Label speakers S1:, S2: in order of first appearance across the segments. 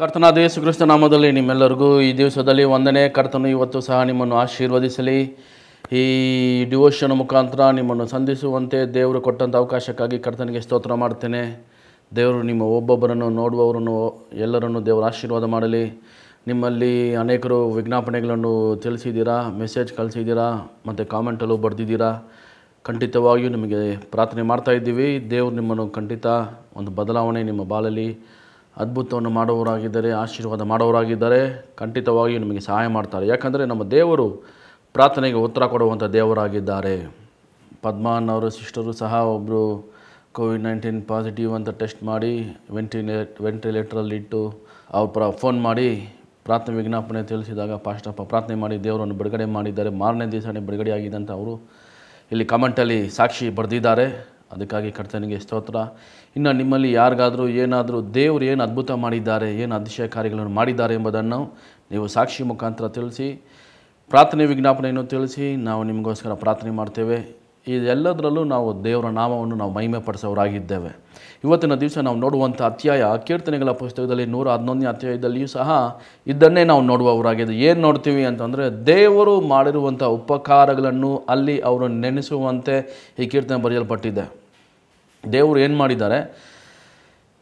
S1: ಕರ್ತನಾದ ಯೇಸು ಕ್ರಿಸ್ತ ನಾಮದಲ್ಲಿ ನಿಮ್ಮೆಲ್ಲರಿಗೂ ಈ ದಿವಸದಲ್ಲಿ ಒಂದನೇ ಕರ್ತನು ಇವತ್ತು ಸಹ ನಿಮ್ಮನ್ನು ಆಶೀರ್ವದಿಸಲಿ ಈ ಡಿವೋಷನ್ ಮುಖಾಂತರ ನಿಮ್ಮನ್ನು ಸಂಧಿಸುವಂತೆ ದೇವರು ಕೊಟ್ಟಂಥ ಅವಕಾಶಕ್ಕಾಗಿ ಕರ್ತನಿಗೆ ಸ್ತೋತ್ರ ಮಾಡ್ತೇನೆ ದೇವರು ನಿಮ್ಮ ಒಬ್ಬೊಬ್ಬರನ್ನು ನೋಡುವವರನ್ನು ಎಲ್ಲರನ್ನು ದೇವರು ಆಶೀರ್ವಾದ ಮಾಡಲಿ ನಿಮ್ಮಲ್ಲಿ ಅನೇಕರು ವಿಜ್ಞಾಪನೆಗಳನ್ನು ತಿಳಿಸಿದ್ದೀರಾ ಮೆಸೇಜ್ ಕಳಿಸಿದ್ದೀರಾ ಮತ್ತು ಕಾಮೆಂಟಲ್ಲೂ ಬರೆದಿದ್ದೀರಾ ಖಂಡಿತವಾಗಿಯೂ ನಿಮಗೆ ಪ್ರಾರ್ಥನೆ ಮಾಡ್ತಾಯಿದ್ದೀವಿ ದೇವರು ನಿಮ್ಮನ್ನು ಖಂಡಿತ ಒಂದು ಬದಲಾವಣೆ ನಿಮ್ಮ ಬಾಲಲ್ಲಿ ಅದ್ಭುತವನ್ನು ಮಾಡುವವರಾಗಿದ್ದರೆ ಆಶೀರ್ವಾದ ಮಾಡೋರಾಗಿದ್ದಾರೆ ಖಂಡಿತವಾಗಿಯೂ ನಿಮಗೆ ಸಹಾಯ ಮಾಡ್ತಾರೆ ಯಾಕಂದರೆ ನಮ್ಮ ದೇವರು ಪ್ರಾರ್ಥನೆಗೆ ಉತ್ತರ ಕೊಡುವಂಥ ದೇವರಾಗಿದ್ದಾರೆ ಪದ್ಮಾನ್ ಅವರು ಸಿಸ್ಟರು ಸಹ ಒಬ್ಬರು ಕೋವಿಡ್ ನೈನ್ಟೀನ್ ಪಾಸಿಟಿವ್ ಅಂತ ಟೆಸ್ಟ್ ಮಾಡಿ ವೆಂಟಿಲೇಟ್ ಇಟ್ಟು ಅವ್ರ ಫೋನ್ ಮಾಡಿ ಪ್ರಾರ್ಥನೆ ವಿಜ್ಞಾಪನೆ ತಿಳಿಸಿದಾಗ ಪಾಸ್ಟಪ್ಪ ಪ್ರಾರ್ಥನೆ ಮಾಡಿ ದೇವರನ್ನು ಬಿಡುಗಡೆ ಮಾಡಿದ್ದಾರೆ ಮಾರನೇ ದಿವಸನೇ ಆಗಿದೆ ಅಂತ ಅವರು ಇಲ್ಲಿ ಕಮೆಂಟಲ್ಲಿ ಸಾಕ್ಷಿ ಬರೆದಿದ್ದಾರೆ ಅದಕ್ಕಾಗಿ ಕರ್ತನಿಗೆ ಸ್ತೋತ್ರ ಇನ್ನು ನಿಮ್ಮಲ್ಲಿ ಯಾರಿಗಾದರೂ ಏನಾದರೂ ದೇವರು ಏನು ಅದ್ಭುತ ಮಾಡಿದ್ದಾರೆ ಏನು ಅತಿಶಯ ಕಾರ್ಯಗಳನ್ನು ಮಾಡಿದ್ದಾರೆ ಎಂಬುದನ್ನು ನೀವು ಸಾಕ್ಷಿ ಮುಖಾಂತರ ತಿಳಿಸಿ ಪ್ರಾರ್ಥನೆ ವಿಜ್ಞಾಪನೆಯನ್ನು ತಿಳಿಸಿ ನಾವು ನಿಮಗೋಸ್ಕರ ಪ್ರಾರ್ಥನೆ ಮಾಡ್ತೇವೆ ಇದೆಲ್ಲದರಲ್ಲೂ ನಾವು ದೇವರ ನಾಮವನ್ನು ನಾವು ಮಹಿಮೆ ಪಡಿಸೋರಾಗಿದ್ದೇವೆ ಇವತ್ತಿನ ದಿವಸ ನಾವು ನೋಡುವಂಥ ಅಧ್ಯಾಯ ಕೀರ್ತನೆಗಳ ಪುಸ್ತಕದಲ್ಲಿ ನೂರ ಹದಿನೊಂದನೇ ಅಧ್ಯಾಯದಲ್ಲಿಯೂ ಸಹ ಇದನ್ನೇ ನಾವು ನೋಡುವವರಾಗಿದೆ ಏನು ನೋಡ್ತೀವಿ ಅಂತಂದರೆ ದೇವರು ಮಾಡಿರುವಂಥ ಉಪಕಾರಗಳನ್ನು ಅಲ್ಲಿ ಅವರು ನೆನೆಸುವಂತೆ ಈ ಕೀರ್ತನೆ ಬರೆಯಲ್ಪಟ್ಟಿದೆ ದೇವರು ಏನು ಮಾಡಿದ್ದಾರೆ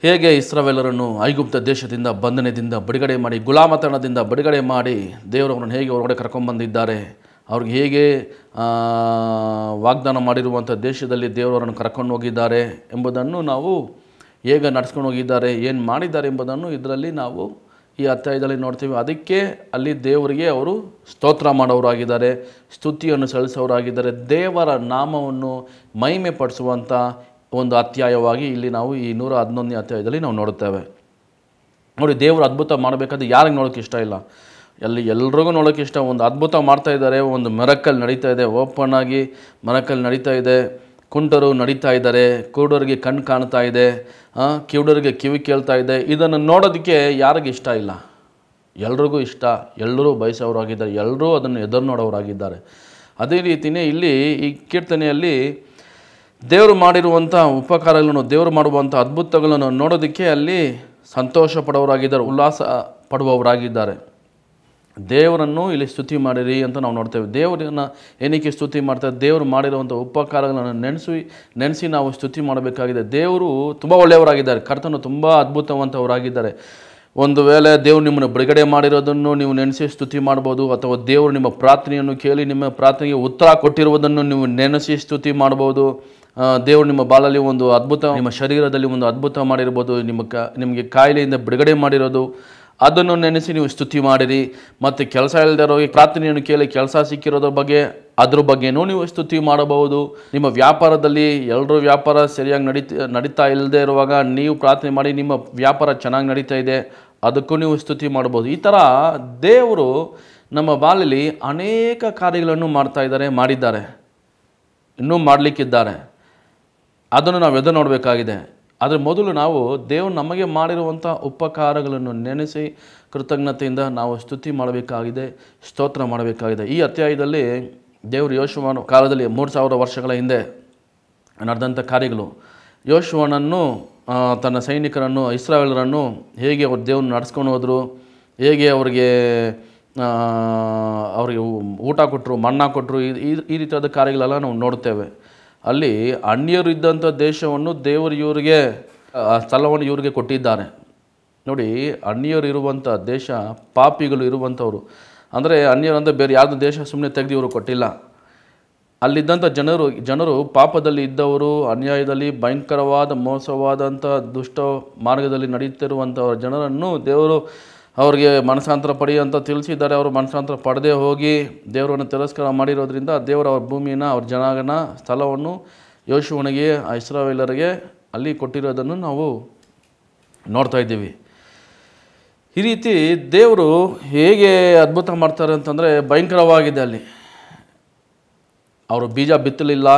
S1: ಹೇಗೆ ಇಸ್ರಾವೆಲ್ಲರನ್ನು ಐಗುಪ್ತ ದೇಶದಿಂದ ಬಂಧನದಿಂದ ಬಿಡುಗಡೆ ಮಾಡಿ ಗುಲಾಮತನದಿಂದ ಬಿಡುಗಡೆ ಮಾಡಿ ದೇವರವರನ್ನು ಹೇಗೆ ಹೊರಗಡೆ ಕರ್ಕೊಂಡ್ಬಂದಿದ್ದಾರೆ ಅವ್ರಿಗೆ ಹೇಗೆ ವಾಗ್ದಾನ ಮಾಡಿರುವಂಥ ದೇಶದಲ್ಲಿ ದೇವರವರನ್ನು ಕರ್ಕೊಂಡು ಹೋಗಿದ್ದಾರೆ ಎಂಬುದನ್ನು ನಾವು ಹೇಗೆ ನಡ್ಸ್ಕೊಂಡು ಹೋಗಿದ್ದಾರೆ ಏನು ಮಾಡಿದ್ದಾರೆ ಎಂಬುದನ್ನು ಇದರಲ್ಲಿ ನಾವು ಈ ಅತ್ಯಾಯದಲ್ಲಿ ನೋಡ್ತೀವಿ ಅದಕ್ಕೆ ಅಲ್ಲಿ ದೇವರಿಗೆ ಅವರು ಸ್ತೋತ್ರ ಮಾಡೋರಾಗಿದ್ದಾರೆ ಸ್ತುತಿಯನ್ನು ಸಲ್ಲಿಸೋರಾಗಿದ್ದಾರೆ ದೇವರ ನಾಮವನ್ನು ಮಹಿಮೆ ಪಡಿಸುವಂಥ ಒಂದು ಅತ್ಯಾಯವಾಗಿ ಇಲ್ಲಿ ನಾವು ಈ ನೂರ ಹದಿನೊಂದನೇ ಅಧ್ಯಾಯದಲ್ಲಿ ನಾವು ನೋಡುತ್ತೇವೆ ನೋಡಿ ದೇವರು ಅದ್ಭುತ ಮಾಡಬೇಕಾದ್ರೆ ಯಾರಿಗೆ ನೋಡೋಕ್ಕೆ ಇಷ್ಟ ಇಲ್ಲ ಅಲ್ಲಿ ಎಲ್ರಿಗೂ ನೋಡೋಕ್ಕೆ ಇಷ್ಟ ಒಂದು ಅದ್ಭುತ ಮಾಡ್ತಾ ಇದ್ದಾರೆ ಒಂದು ಮೆರಕಲ್ ನಡೀತಾ ಇದೆ ಓಪನ್ ಆಗಿ ಮೆರಕಲ್ ನಡೀತಾ ಇದೆ ಕುಂಟರು ನಡೀತಾ ಇದ್ದಾರೆ ಕೂಡೋರಿಗೆ ಕಣ್ಣು ಕಾಣ್ತಾ ಇದೆ ಕಿವುಡರಿಗೆ ಕಿವಿ ಕೇಳ್ತಾ ಇದೆ ಇದನ್ನು ನೋಡೋದಕ್ಕೆ ಯಾರಿಗೆ ಇಷ್ಟ ಇಲ್ಲ ಎಲ್ರಿಗೂ ಇಷ್ಟ ಎಲ್ಲರೂ ಬಯಸೋರಾಗಿದ್ದಾರೆ ಎಲ್ಲರೂ ಅದನ್ನು ಎದುರು ನೋಡೋರಾಗಿದ್ದಾರೆ ಅದೇ ರೀತಿಯೇ ಇಲ್ಲಿ ಈ ಕೀರ್ತನೆಯಲ್ಲಿ ದೇವರು ಮಾಡಿರುವಂಥ ಉಪಕಾರಗಳನ್ನು ದೇವರು ಮಾಡುವಂಥ ಅದ್ಭುತಗಳನ್ನು ನೋಡೋದಕ್ಕೆ ಅಲ್ಲಿ ಸಂತೋಷ ಪಡೋರಾಗಿದ್ದಾರೆ ಉಲ್ಲಾಸ ಪಡುವವರಾಗಿದ್ದಾರೆ ದೇವರನ್ನು ಇಲ್ಲಿ ಸ್ತುತಿ ಮಾಡಿರಿ ಅಂತ ನಾವು ನೋಡ್ತೇವೆ ದೇವರನ್ನು ಏನಕ್ಕೆ ಸ್ತುತಿ ಮಾಡ್ತಾರೆ ದೇವರು ಮಾಡಿರುವಂಥ ಉಪಕಾರಗಳನ್ನು ನೆನೆಸಿ ನೆನೆಸಿ ನಾವು ಸ್ತುತಿ ಮಾಡಬೇಕಾಗಿದೆ ದೇವರು ತುಂಬ ಒಳ್ಳೆಯವರಾಗಿದ್ದಾರೆ ಕರ್ತನು ತುಂಬ ಅದ್ಭುತವಂತವರಾಗಿದ್ದಾರೆ ಒಂದು ವೇಳೆ ದೇವರು ನಿಮ್ಮನ್ನು ಬಿಡುಗಡೆ ಮಾಡಿರೋದನ್ನು ನೀವು ನೆನೆಸಿ ಸ್ತುತಿ ಮಾಡ್ಬೋದು ಅಥವಾ ದೇವರು ನಿಮ್ಮ ಪ್ರಾರ್ಥನೆಯನ್ನು ಕೇಳಿ ನಿಮ್ಮ ಪ್ರಾರ್ಥನೆಗೆ ಉತ್ತರ ಕೊಟ್ಟಿರುವುದನ್ನು ನೀವು ನೆನೆಸಿ ಸ್ತುತಿ ಮಾಡ್ಬೋದು ದೇವರು ನಿಮ್ಮ ಬಾಲಲ್ಲಿ ಒಂದು ಅದ್ಭುತ ನಿಮ್ಮ ಶರೀರದಲ್ಲಿ ಒಂದು ಅದ್ಭುತ ಮಾಡಿರ್ಬೋದು ನಿಮ್ಮ ಕ ನಿಮಗೆ ಕಾಯಿಲೆಯಿಂದ ಬಿಡುಗಡೆ ಮಾಡಿರೋದು ಅದನ್ನು ನೆನೆಸಿ ನೀವು ಸ್ತುತಿ ಮಾಡಿರಿ ಮತ್ತು ಕೆಲಸ ಇಲ್ಲದೆ ಪ್ರಾರ್ಥನೆಯನ್ನು ಕೇಳಿ ಕೆಲಸ ಸಿಕ್ಕಿರೋದ್ರ ಬಗ್ಗೆ ಅದ್ರ ಬಗ್ಗೆನೂ ನೀವು ಸ್ತುತಿ ಮಾಡಬಹುದು ನಿಮ್ಮ ವ್ಯಾಪಾರದಲ್ಲಿ ಎಲ್ಲರೂ ವ್ಯಾಪಾರ ಸರಿಯಾಗಿ ನಡೀತ ನಡೀತಾ ಇಲ್ಲದೆ ಇರುವಾಗ ನೀವು ಪ್ರಾರ್ಥನೆ ಮಾಡಿ ನಿಮ್ಮ ವ್ಯಾಪಾರ ಚೆನ್ನಾಗಿ ನಡೀತಾ ಇದೆ ಅದಕ್ಕೂ ನೀವು ಸ್ತುತಿ ಮಾಡ್ಬೋದು ಈ ಥರ ದೇವರು ನಮ್ಮ ಬಾಲಲ್ಲಿ ಅನೇಕ ಕಾರ್ಯಗಳನ್ನು ಮಾಡ್ತಾ ಇದ್ದಾರೆ ಮಾಡಿದ್ದಾರೆ ಇನ್ನೂ ಮಾಡಲಿಕ್ಕಿದ್ದಾರೆ ಅದನ್ನು ನಾವು ಎದುರು ನೋಡಬೇಕಾಗಿದೆ ಆದರೆ ಮೊದಲು ನಾವು ದೇವರು ನಮಗೆ ಮಾಡಿರುವಂಥ ಉಪಕಾರಗಳನ್ನು ನೆನೆಸಿ ಕೃತಜ್ಞತೆಯಿಂದ ನಾವು ಸ್ತುತಿ ಮಾಡಬೇಕಾಗಿದೆ ಸ್ತೋತ್ರ ಮಾಡಬೇಕಾಗಿದೆ ಈ ಅಧ್ಯಾಯದಲ್ಲಿ ದೇವರು ಯೋಶುವನ ಕಾಲದಲ್ಲಿ ಮೂರು ಸಾವಿರ ವರ್ಷಗಳ ಹಿಂದೆ ನಡೆದಂಥ ಕಾರ್ಯಗಳು ಯೋಶುವನನ್ನು ತನ್ನ ಸೈನಿಕರನ್ನು ಇಸ್ರಾವೇಲರನ್ನು ಹೇಗೆ ಅವ್ರ ದೇವ್ರನ್ನ ನಡೆಸ್ಕೊಂಡು ಹೋದರು ಹೇಗೆ ಅವ್ರಿಗೆ ಅವರಿಗೆ ಊಟ ಕೊಟ್ಟರು ಮಣ್ಣ ಕೊಟ್ಟರು ಈ ಈ ರೀತಿಯಾದ ಕಾರ್ಯಗಳೆಲ್ಲ ನಾವು ನೋಡ್ತೇವೆ ಅಲ್ಲಿ ಅನ್ಯರು ಇದ್ದಂಥ ದೇಶವನ್ನು ದೇವರು ಇವರಿಗೆ ಸ್ಥಳವನ್ನು ಇವರಿಗೆ ಕೊಟ್ಟಿದ್ದಾನೆ ನೋಡಿ ಅನ್ಯರು ಇರುವಂಥ ದೇಶ ಪಾಪಿಗಳು ಇರುವಂಥವ್ರು ಅಂದರೆ ಅನ್ಯರು ಅಂದರೆ ಬೇರೆ ಯಾರ್ದು ದೇಶ ಸುಮ್ಮನೆ ತೆಗೆದು ಇವರು ಕೊಟ್ಟಿಲ್ಲ ಅಲ್ಲಿದ್ದಂಥ ಜನರು ಜನರು ಪಾಪದಲ್ಲಿ ಇದ್ದವರು ಅನ್ಯಾಯದಲ್ಲಿ ಭಯಂಕರವಾದ ಮೋಸವಾದಂಥ ದುಷ್ಟ ಮಾರ್ಗದಲ್ಲಿ ನಡೆಯುತ್ತಿರುವಂಥವ್ರ ಜನರನ್ನು ದೇವರು ಅವರಿಗೆ ಮನಸ್ಸಾಂತರ ಪಡಿ ಅಂತ ತಿಳಿಸಿದ್ದಾರೆ ಅವರು ಮನಸ್ಸಾಂತರ ಪಡೆದೇ ಹೋಗಿ ದೇವರನ್ನು ತಿರಸ್ಕಾರ ಮಾಡಿರೋದ್ರಿಂದ ದೇವರ ಅವ್ರ ಭೂಮಿನ ಅವ್ರ ಜನಾಗನ ಸ್ಥಳವನ್ನು ಯೋಶುವನಿಗೆ ಆ ಇಸ್ರಾವೇಲರಿಗೆ ಅಲ್ಲಿ ಕೊಟ್ಟಿರೋದನ್ನು ನಾವು ನೋಡ್ತಾ ಇದ್ದೀವಿ ಈ ರೀತಿ ದೇವರು ಹೇಗೆ ಅದ್ಭುತ ಮಾಡ್ತಾರೆ ಅಂತಂದರೆ ಭಯಂಕರವಾಗಿದೆ ಅಲ್ಲಿ ಅವರು ಬೀಜ ಬಿತ್ತಲಿಲ್ಲ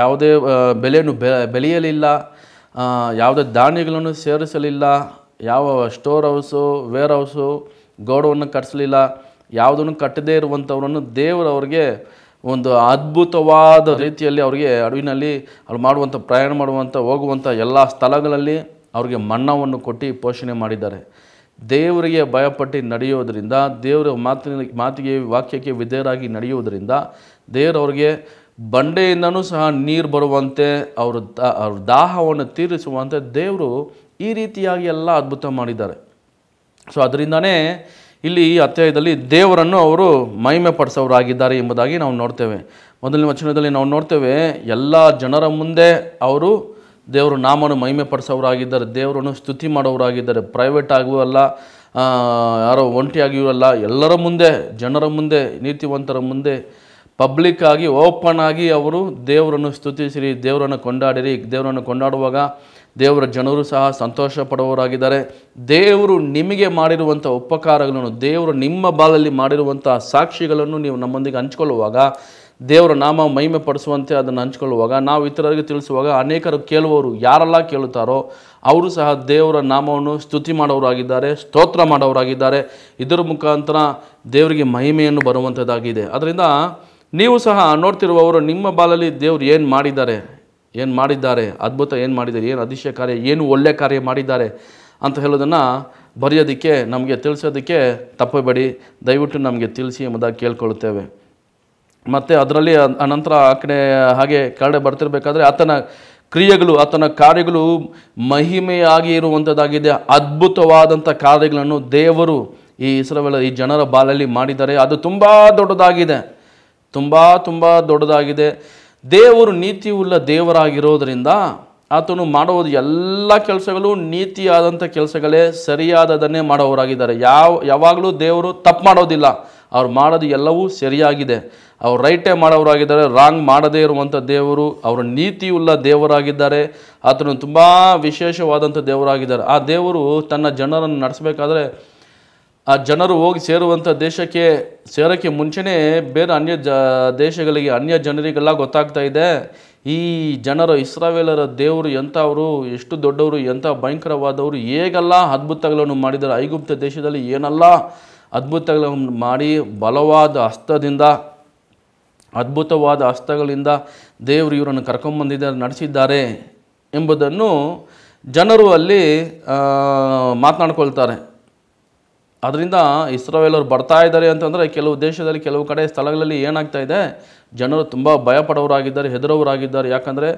S1: ಯಾವುದೇ ಬೆಲೆಯನ್ನು ಬೆಳೆಯಲಿಲ್ಲ ಯಾವುದೇ ಧಾನ್ಯಗಳನ್ನು ಸೇರಿಸಲಿಲ್ಲ ಯಾವ ಸ್ಟೋರ್ ಹೌಸು ವೇರ್ ಹೌಸು ಗೌಡವನ್ನು ಕಟ್ಟಿಸಲಿಲ್ಲ ಯಾವುದನ್ನು ಕಟ್ಟದೇ ಇರುವಂಥವ್ರನ್ನು ದೇವರವ್ರಿಗೆ ಒಂದು ಅದ್ಭುತವಾದ ರೀತಿಯಲ್ಲಿ ಅವರಿಗೆ ಅಡವಿನಲ್ಲಿ ಅವ್ರು ಮಾಡುವಂಥ ಪ್ರಯಾಣ ಮಾಡುವಂಥ ಹೋಗುವಂಥ ಎಲ್ಲ ಸ್ಥಳಗಳಲ್ಲಿ ಅವ್ರಿಗೆ ಮನ್ನವನ್ನು ಕೊಟ್ಟು ಪೋಷಣೆ ಮಾಡಿದ್ದಾರೆ ದೇವರಿಗೆ ಭಯಪಟ್ಟು ನಡೆಯುವುದರಿಂದ ದೇವರ ಮಾತಿನ ಮಾತಿಗೆ ವಾಕ್ಯಕ್ಕೆ ವಿಧೇಯರಾಗಿ ನಡೆಯುವುದರಿಂದ ದೇವರವ್ರಿಗೆ ಬಂಡೆಯಿಂದನೂ ಸಹ ನೀರು ಬರುವಂತೆ ಅವರು ದ ಅವ್ರ ದಾಹವನ್ನು ತೀರಿಸುವಂತೆ ದೇವರು ಈ ರೀತಿಯಾಗಿ ಎಲ್ಲ ಅದ್ಭುತ ಮಾಡಿದ್ದಾರೆ ಸೊ ಅದರಿಂದನೇ ಇಲ್ಲಿ ಈ ಅಧ್ಯಾಯದಲ್ಲಿ ದೇವರನ್ನು ಅವರು ಮಹಿಮೆ ಪಡಿಸೋರಾಗಿದ್ದಾರೆ ಎಂಬುದಾಗಿ ನಾವು ನೋಡ್ತೇವೆ ಮೊದಲಿನ ವಚನದಲ್ಲಿ ನಾವು ನೋಡ್ತೇವೆ ಎಲ್ಲ ಜನರ ಮುಂದೆ ಅವರು ದೇವರು ನಾಮನ್ನು ಮಹಿಮೆ ಪಡಿಸೋರಾಗಿದ್ದಾರೆ ದೇವರನ್ನು ಸ್ತುತಿ ಮಾಡೋರಾಗಿದ್ದಾರೆ ಪ್ರೈವೇಟ್ ಆಗುವಲ್ಲ ಅಲ್ಲ ಯಾರೋ ಒಂಟಿಯಾಗಿಯೂ ಅಲ್ಲ ಎಲ್ಲರ ಮುಂದೆ ಜನರ ಮುಂದೆ ನೀತಿವಂತರ ಮುಂದೆ ಪಬ್ಲಿಕ್ ಆಗಿ ಓಪನ್ ಆಗಿ ಅವರು ದೇವರನ್ನು ಸ್ತುತಿಸಿರಿ ದೇವರನ್ನು ಕೊಂಡಾಡಿರಿ ದೇವರನ್ನು ಕೊಂಡಾಡುವಾಗ ದೇವರ ಜನರು ಸಹ ಸಂತೋಷ ಪಡುವವರಾಗಿದ್ದಾರೆ ದೇವರು ನಿಮಗೆ ಮಾಡಿರುವಂಥ ಉಪಕಾರಗಳನ್ನು ದೇವರು ನಿಮ್ಮ ಬಾಲಲ್ಲಿ ಮಾಡಿರುವಂಥ ಸಾಕ್ಷಿಗಳನ್ನು ನೀವು ನಮ್ಮೊಂದಿಗೆ ಹಂಚ್ಕೊಳ್ಳುವಾಗ ದೇವರ ನಾಮ ಮಹಿಮೆ ಪಡಿಸುವಂತೆ ಅದನ್ನು ಹಂಚ್ಕೊಳ್ಳುವಾಗ ನಾವು ಇತರರಿಗೆ ತಿಳಿಸುವಾಗ ಅನೇಕರು ಕೇಳುವವರು ಯಾರೆಲ್ಲ ಕೇಳುತ್ತಾರೋ ಅವರು ಸಹ ದೇವರ ನಾಮವನ್ನು ಸ್ತುತಿ ಮಾಡೋರಾಗಿದ್ದಾರೆ ಸ್ತೋತ್ರ ಮಾಡೋರಾಗಿದ್ದಾರೆ ಇದರ ಮುಖಾಂತರ ದೇವರಿಗೆ ಮಹಿಮೆಯನ್ನು ಬರುವಂಥದ್ದಾಗಿದೆ ಅದರಿಂದ ನೀವು ಸಹ ನೋಡ್ತಿರುವವರು ನಿಮ್ಮ ಬಾಲಲ್ಲಿ ದೇವರು ಏನು ಮಾಡಿದ್ದಾರೆ ಏನು ಮಾಡಿದ್ದಾರೆ ಅದ್ಭುತ ಏನು ಮಾಡಿದ್ದಾರೆ ಏನು ಅದಿಶ್ಯ ಕಾರ್ಯ ಏನು ಒಳ್ಳೆಯ ಕಾರ್ಯ ಮಾಡಿದ್ದಾರೆ ಅಂತ ಹೇಳೋದನ್ನು ಬರೆಯೋದಕ್ಕೆ ನಮಗೆ ತಿಳಿಸೋದಕ್ಕೆ ತಪ್ಪಬೇಡಿ ದಯವಿಟ್ಟು ನಮಗೆ ತಿಳಿಸಿ ಎಂಬುದಾಗಿ ಕೇಳ್ಕೊಳ್ಳುತ್ತೇವೆ ಮತ್ತು ಅದರಲ್ಲಿ ಅನಂತರ ಆ ಕಡೆ ಹಾಗೆ ಕರಡೆ ಬರ್ತಿರಬೇಕಾದ್ರೆ ಆತನ ಕ್ರಿಯೆಗಳು ಆತನ ಕಾರ್ಯಗಳು ಮಹಿಮೆಯಾಗಿ ಇರುವಂಥದ್ದಾಗಿದೆ ಅದ್ಭುತವಾದಂಥ ಕಾರ್ಯಗಳನ್ನು ದೇವರು ಈ ಇಸ್ರವೇಲ ಈ ಜನರ ಬಾಲಲ್ಲಿ ಮಾಡಿದ್ದಾರೆ ಅದು ತುಂಬ ದೊಡ್ಡದಾಗಿದೆ ತುಂಬ ತುಂಬ ದೊಡ್ಡದಾಗಿದೆ ದೇವರು ನೀತಿಯುಳ್ಳ ದೇವರಾಗಿರೋದರಿಂದ ಆತನು ಮಾಡುವುದು ಎಲ್ಲ ಕೆಲಸಗಳು ನೀತಿಯಾದಂಥ ಕೆಲಸಗಳೇ ಸರಿಯಾದದನ್ನೇ ಮಾಡೋರಾಗಿದ್ದಾರೆ ಯಾವ ಯಾವಾಗಲೂ ದೇವರು ತಪ್ಪು ಮಾಡೋದಿಲ್ಲ ಅವ್ರು ಮಾಡೋದು ಎಲ್ಲವೂ ಸರಿಯಾಗಿದೆ ಅವ್ರು ರೈಟೇ ಮಾಡೋರಾಗಿದ್ದಾರೆ ರಾಂಗ್ ಮಾಡದೇ ಇರುವಂಥ ದೇವರು ಅವರು ನೀತಿಯುಳ್ಳ ದೇವರಾಗಿದ್ದಾರೆ ಆತನು ತುಂಬ ವಿಶೇಷವಾದಂಥ ದೇವರಾಗಿದ್ದಾರೆ ಆ ದೇವರು ತನ್ನ ಜನರನ್ನು ನಡೆಸಬೇಕಾದ್ರೆ ಆ ಜನರು ಹೋಗಿ ಸೇರುವಂಥ ದೇಶಕ್ಕೆ ಸೇರೋಕ್ಕೆ ಮುಂಚೆನೇ ಬೇರೆ ಅನ್ಯ ಜ ದೇಶಗಳಿಗೆ ಅನ್ಯ ಜನರಿಗೆಲ್ಲ ಗೊತ್ತಾಗ್ತಾ ಇದೆ ಈ ಜನರ ಇಸ್ರಾವೇಲರ ದೇವರು ಎಂಥವರು ಎಷ್ಟು ದೊಡ್ಡವರು ಎಂಥ ಭಯಂಕರವಾದವರು ಹೇಗೆಲ್ಲ ಅದ್ಭುತಗಳನ್ನು ಮಾಡಿದ್ದಾರೆ ಐಗುಪ್ತ ದೇಶದಲ್ಲಿ ಏನೆಲ್ಲ ಅದ್ಭುತಗಳನ್ನು ಮಾಡಿ ಬಲವಾದ ಹಸ್ತದಿಂದ ಅದ್ಭುತವಾದ ಹಸ್ತಗಳಿಂದ ದೇವರು ಇವರನ್ನು ಕರ್ಕೊಂಬಂದಿದ್ದಾರೆ ನಡೆಸಿದ್ದಾರೆ ಎಂಬುದನ್ನು ಜನರು ಅಲ್ಲಿ ಮಾತನಾಡ್ಕೊಳ್ತಾರೆ ಅದರಿಂದ ಎಲ್ಲರು ಬರ್ತಾ ಇದ್ದಾರೆ ಅಂತಂದರೆ ಕೆಲವು ದೇಶದಲ್ಲಿ ಕೆಲವು ಕಡೆ ಸ್ಥಳಗಳಲ್ಲಿ ಏನಾಗ್ತಾ ಇದೆ ಜನರು ತುಂಬ ಭಯಪಡೋರಾಗಿದ್ದಾರೆ ಹೆದರವರಾಗಿದ್ದಾರೆ ಯಾಕಂದರೆ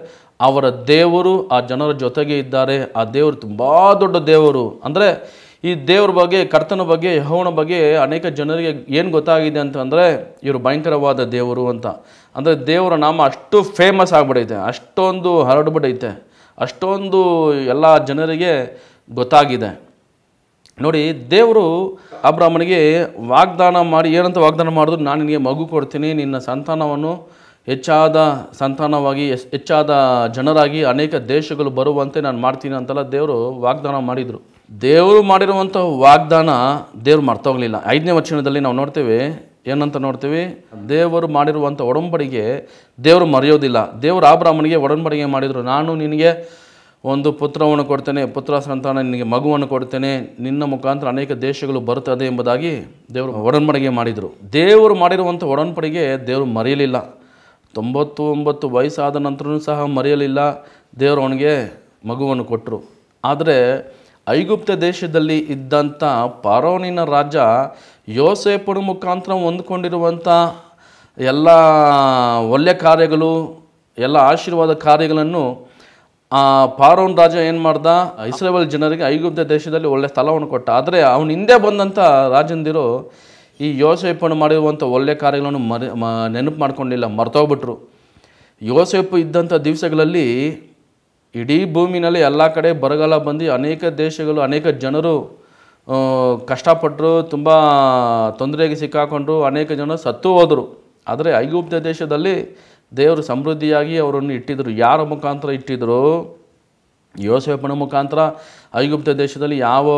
S1: ಅವರ ದೇವರು ಆ ಜನರ ಜೊತೆಗೆ ಇದ್ದಾರೆ ಆ ದೇವರು ತುಂಬ ದೊಡ್ಡ ದೇವರು ಅಂದರೆ ಈ ದೇವ್ರ ಬಗ್ಗೆ ಕರ್ತನ ಬಗ್ಗೆ ಯಹೋವನ ಬಗ್ಗೆ ಅನೇಕ ಜನರಿಗೆ ಏನು ಗೊತ್ತಾಗಿದೆ ಅಂತಂದರೆ ಇವರು ಭಯಂಕರವಾದ ದೇವರು ಅಂತ ಅಂದರೆ ದೇವರ ನಾಮ ಅಷ್ಟು ಫೇಮಸ್ ಆಗಿಬಿಡೈತೆ ಅಷ್ಟೊಂದು ಹರಡ್ಬಿಡೈತೆ ಅಷ್ಟೊಂದು ಎಲ್ಲ ಜನರಿಗೆ ಗೊತ್ತಾಗಿದೆ ನೋಡಿ ದೇವರು ಅಬ್ರಾಹ್ಮನಿಗೆ ವಾಗ್ದಾನ ಮಾಡಿ ಏನಂತ ವಾಗ್ದಾನ ಮಾಡಿದ್ರು ನಾನು ನಿನಗೆ ಮಗು ಕೊಡ್ತೀನಿ ನಿನ್ನ ಸಂತಾನವನ್ನು ಹೆಚ್ಚಾದ ಸಂತಾನವಾಗಿ ಹೆಚ್ಚಾದ ಜನರಾಗಿ ಅನೇಕ ದೇಶಗಳು ಬರುವಂತೆ ನಾನು ಮಾಡ್ತೀನಿ ಅಂತೆಲ್ಲ ದೇವರು ವಾಗ್ದಾನ ಮಾಡಿದರು ದೇವರು ಮಾಡಿರುವಂಥ ವಾಗ್ದಾನ ದೇವರು ಮರ್ತೋಗ್ಲಿಲ್ಲ ಐದನೇ ವಚನದಲ್ಲಿ ನಾವು ನೋಡ್ತೇವೆ ಏನಂತ ನೋಡ್ತೀವಿ ದೇವರು ಮಾಡಿರುವಂಥ ಒಡಂಬಡಿಗೆ ದೇವರು ಮರೆಯೋದಿಲ್ಲ ದೇವರು ಬ್ರಾಹ್ಮಣಿಗೆ ಒಡಂಬಡಿಗೆ ಮಾಡಿದರು ನಾನು ನಿನಗೆ ಒಂದು ಪುತ್ರವನ್ನು ಕೊಡ್ತೇನೆ ಪುತ್ರ ಸಂತಾನ ನಿನಗೆ ಮಗುವನ್ನು ಕೊಡ್ತೇನೆ ನಿನ್ನ ಮುಖಾಂತರ ಅನೇಕ ದೇಶಗಳು ಬರುತ್ತದೆ ಎಂಬುದಾಗಿ ದೇವರು ಒಡಂಬಡಿಗೆ ಮಾಡಿದರು ದೇವರು ಮಾಡಿರುವಂಥ ಒಡಂಬಡಿಗೆ ದೇವರು ಮರೆಯಲಿಲ್ಲ ತೊಂಬತ್ತು ಒಂಬತ್ತು ವಯಸ್ಸಾದ ನಂತರನೂ ಸಹ ಮರೆಯಲಿಲ್ಲ ದೇವರು ಅವನಿಗೆ ಮಗುವನ್ನು ಕೊಟ್ಟರು ಆದರೆ ಐಗುಪ್ತ ದೇಶದಲ್ಲಿ ಇದ್ದಂಥ ಪಾರೋನಿನ ರಾಜ ಯೋಸೇಪನ ಮುಖಾಂತರ ಹೊಂದ್ಕೊಂಡಿರುವಂಥ ಎಲ್ಲ ಒಳ್ಳೆಯ ಕಾರ್ಯಗಳು ಎಲ್ಲ ಆಶೀರ್ವಾದ ಕಾರ್ಯಗಳನ್ನು ಆ ಪಾರೋನ್ ರಾಜ ಏನು ಮಾಡ್ದ ಇಸ್ರೇಲ್ ಜನರಿಗೆ ಐಗುಪ್ತ ದೇಶದಲ್ಲಿ ಒಳ್ಳೆ ಸ್ಥಳವನ್ನು ಕೊಟ್ಟ ಆದರೆ ಅವನ ಹಿಂದೆ ಬಂದಂಥ ರಾಜಂದಿರು ಈ ಯೋಸೇಪನ್ನು ಮಾಡಿರುವಂಥ ಒಳ್ಳೆ ಕಾರ್ಯಗಳನ್ನು ಮರೆ ನೆನಪು ಮಾಡ್ಕೊಂಡಿಲ್ಲ ಮರ್ತೋಗ್ಬಿಟ್ರು ಯೋಸೇಪು ಇದ್ದಂಥ ದಿವಸಗಳಲ್ಲಿ ಇಡೀ ಭೂಮಿನಲ್ಲಿ ಎಲ್ಲ ಕಡೆ ಬರಗಾಲ ಬಂದು ಅನೇಕ ದೇಶಗಳು ಅನೇಕ ಜನರು ಕಷ್ಟಪಟ್ಟರು ತುಂಬ ತೊಂದರೆಗೆ ಸಿಕ್ಕಾಕೊಂಡ್ರು ಅನೇಕ ಜನ ಸತ್ತು ಹೋದರು ಆದರೆ ಐಗುಪ್ತ ದೇಶದಲ್ಲಿ ದೇವರು ಸಮೃದ್ಧಿಯಾಗಿ ಅವರನ್ನು ಇಟ್ಟಿದ್ದರು ಯಾರ ಮುಖಾಂತರ ಇಟ್ಟಿದ್ದರು ಯೋಸೆಪ್ಪನ ಮುಖಾಂತರ ಐಗುಪ್ತ ದೇಶದಲ್ಲಿ ಯಾವ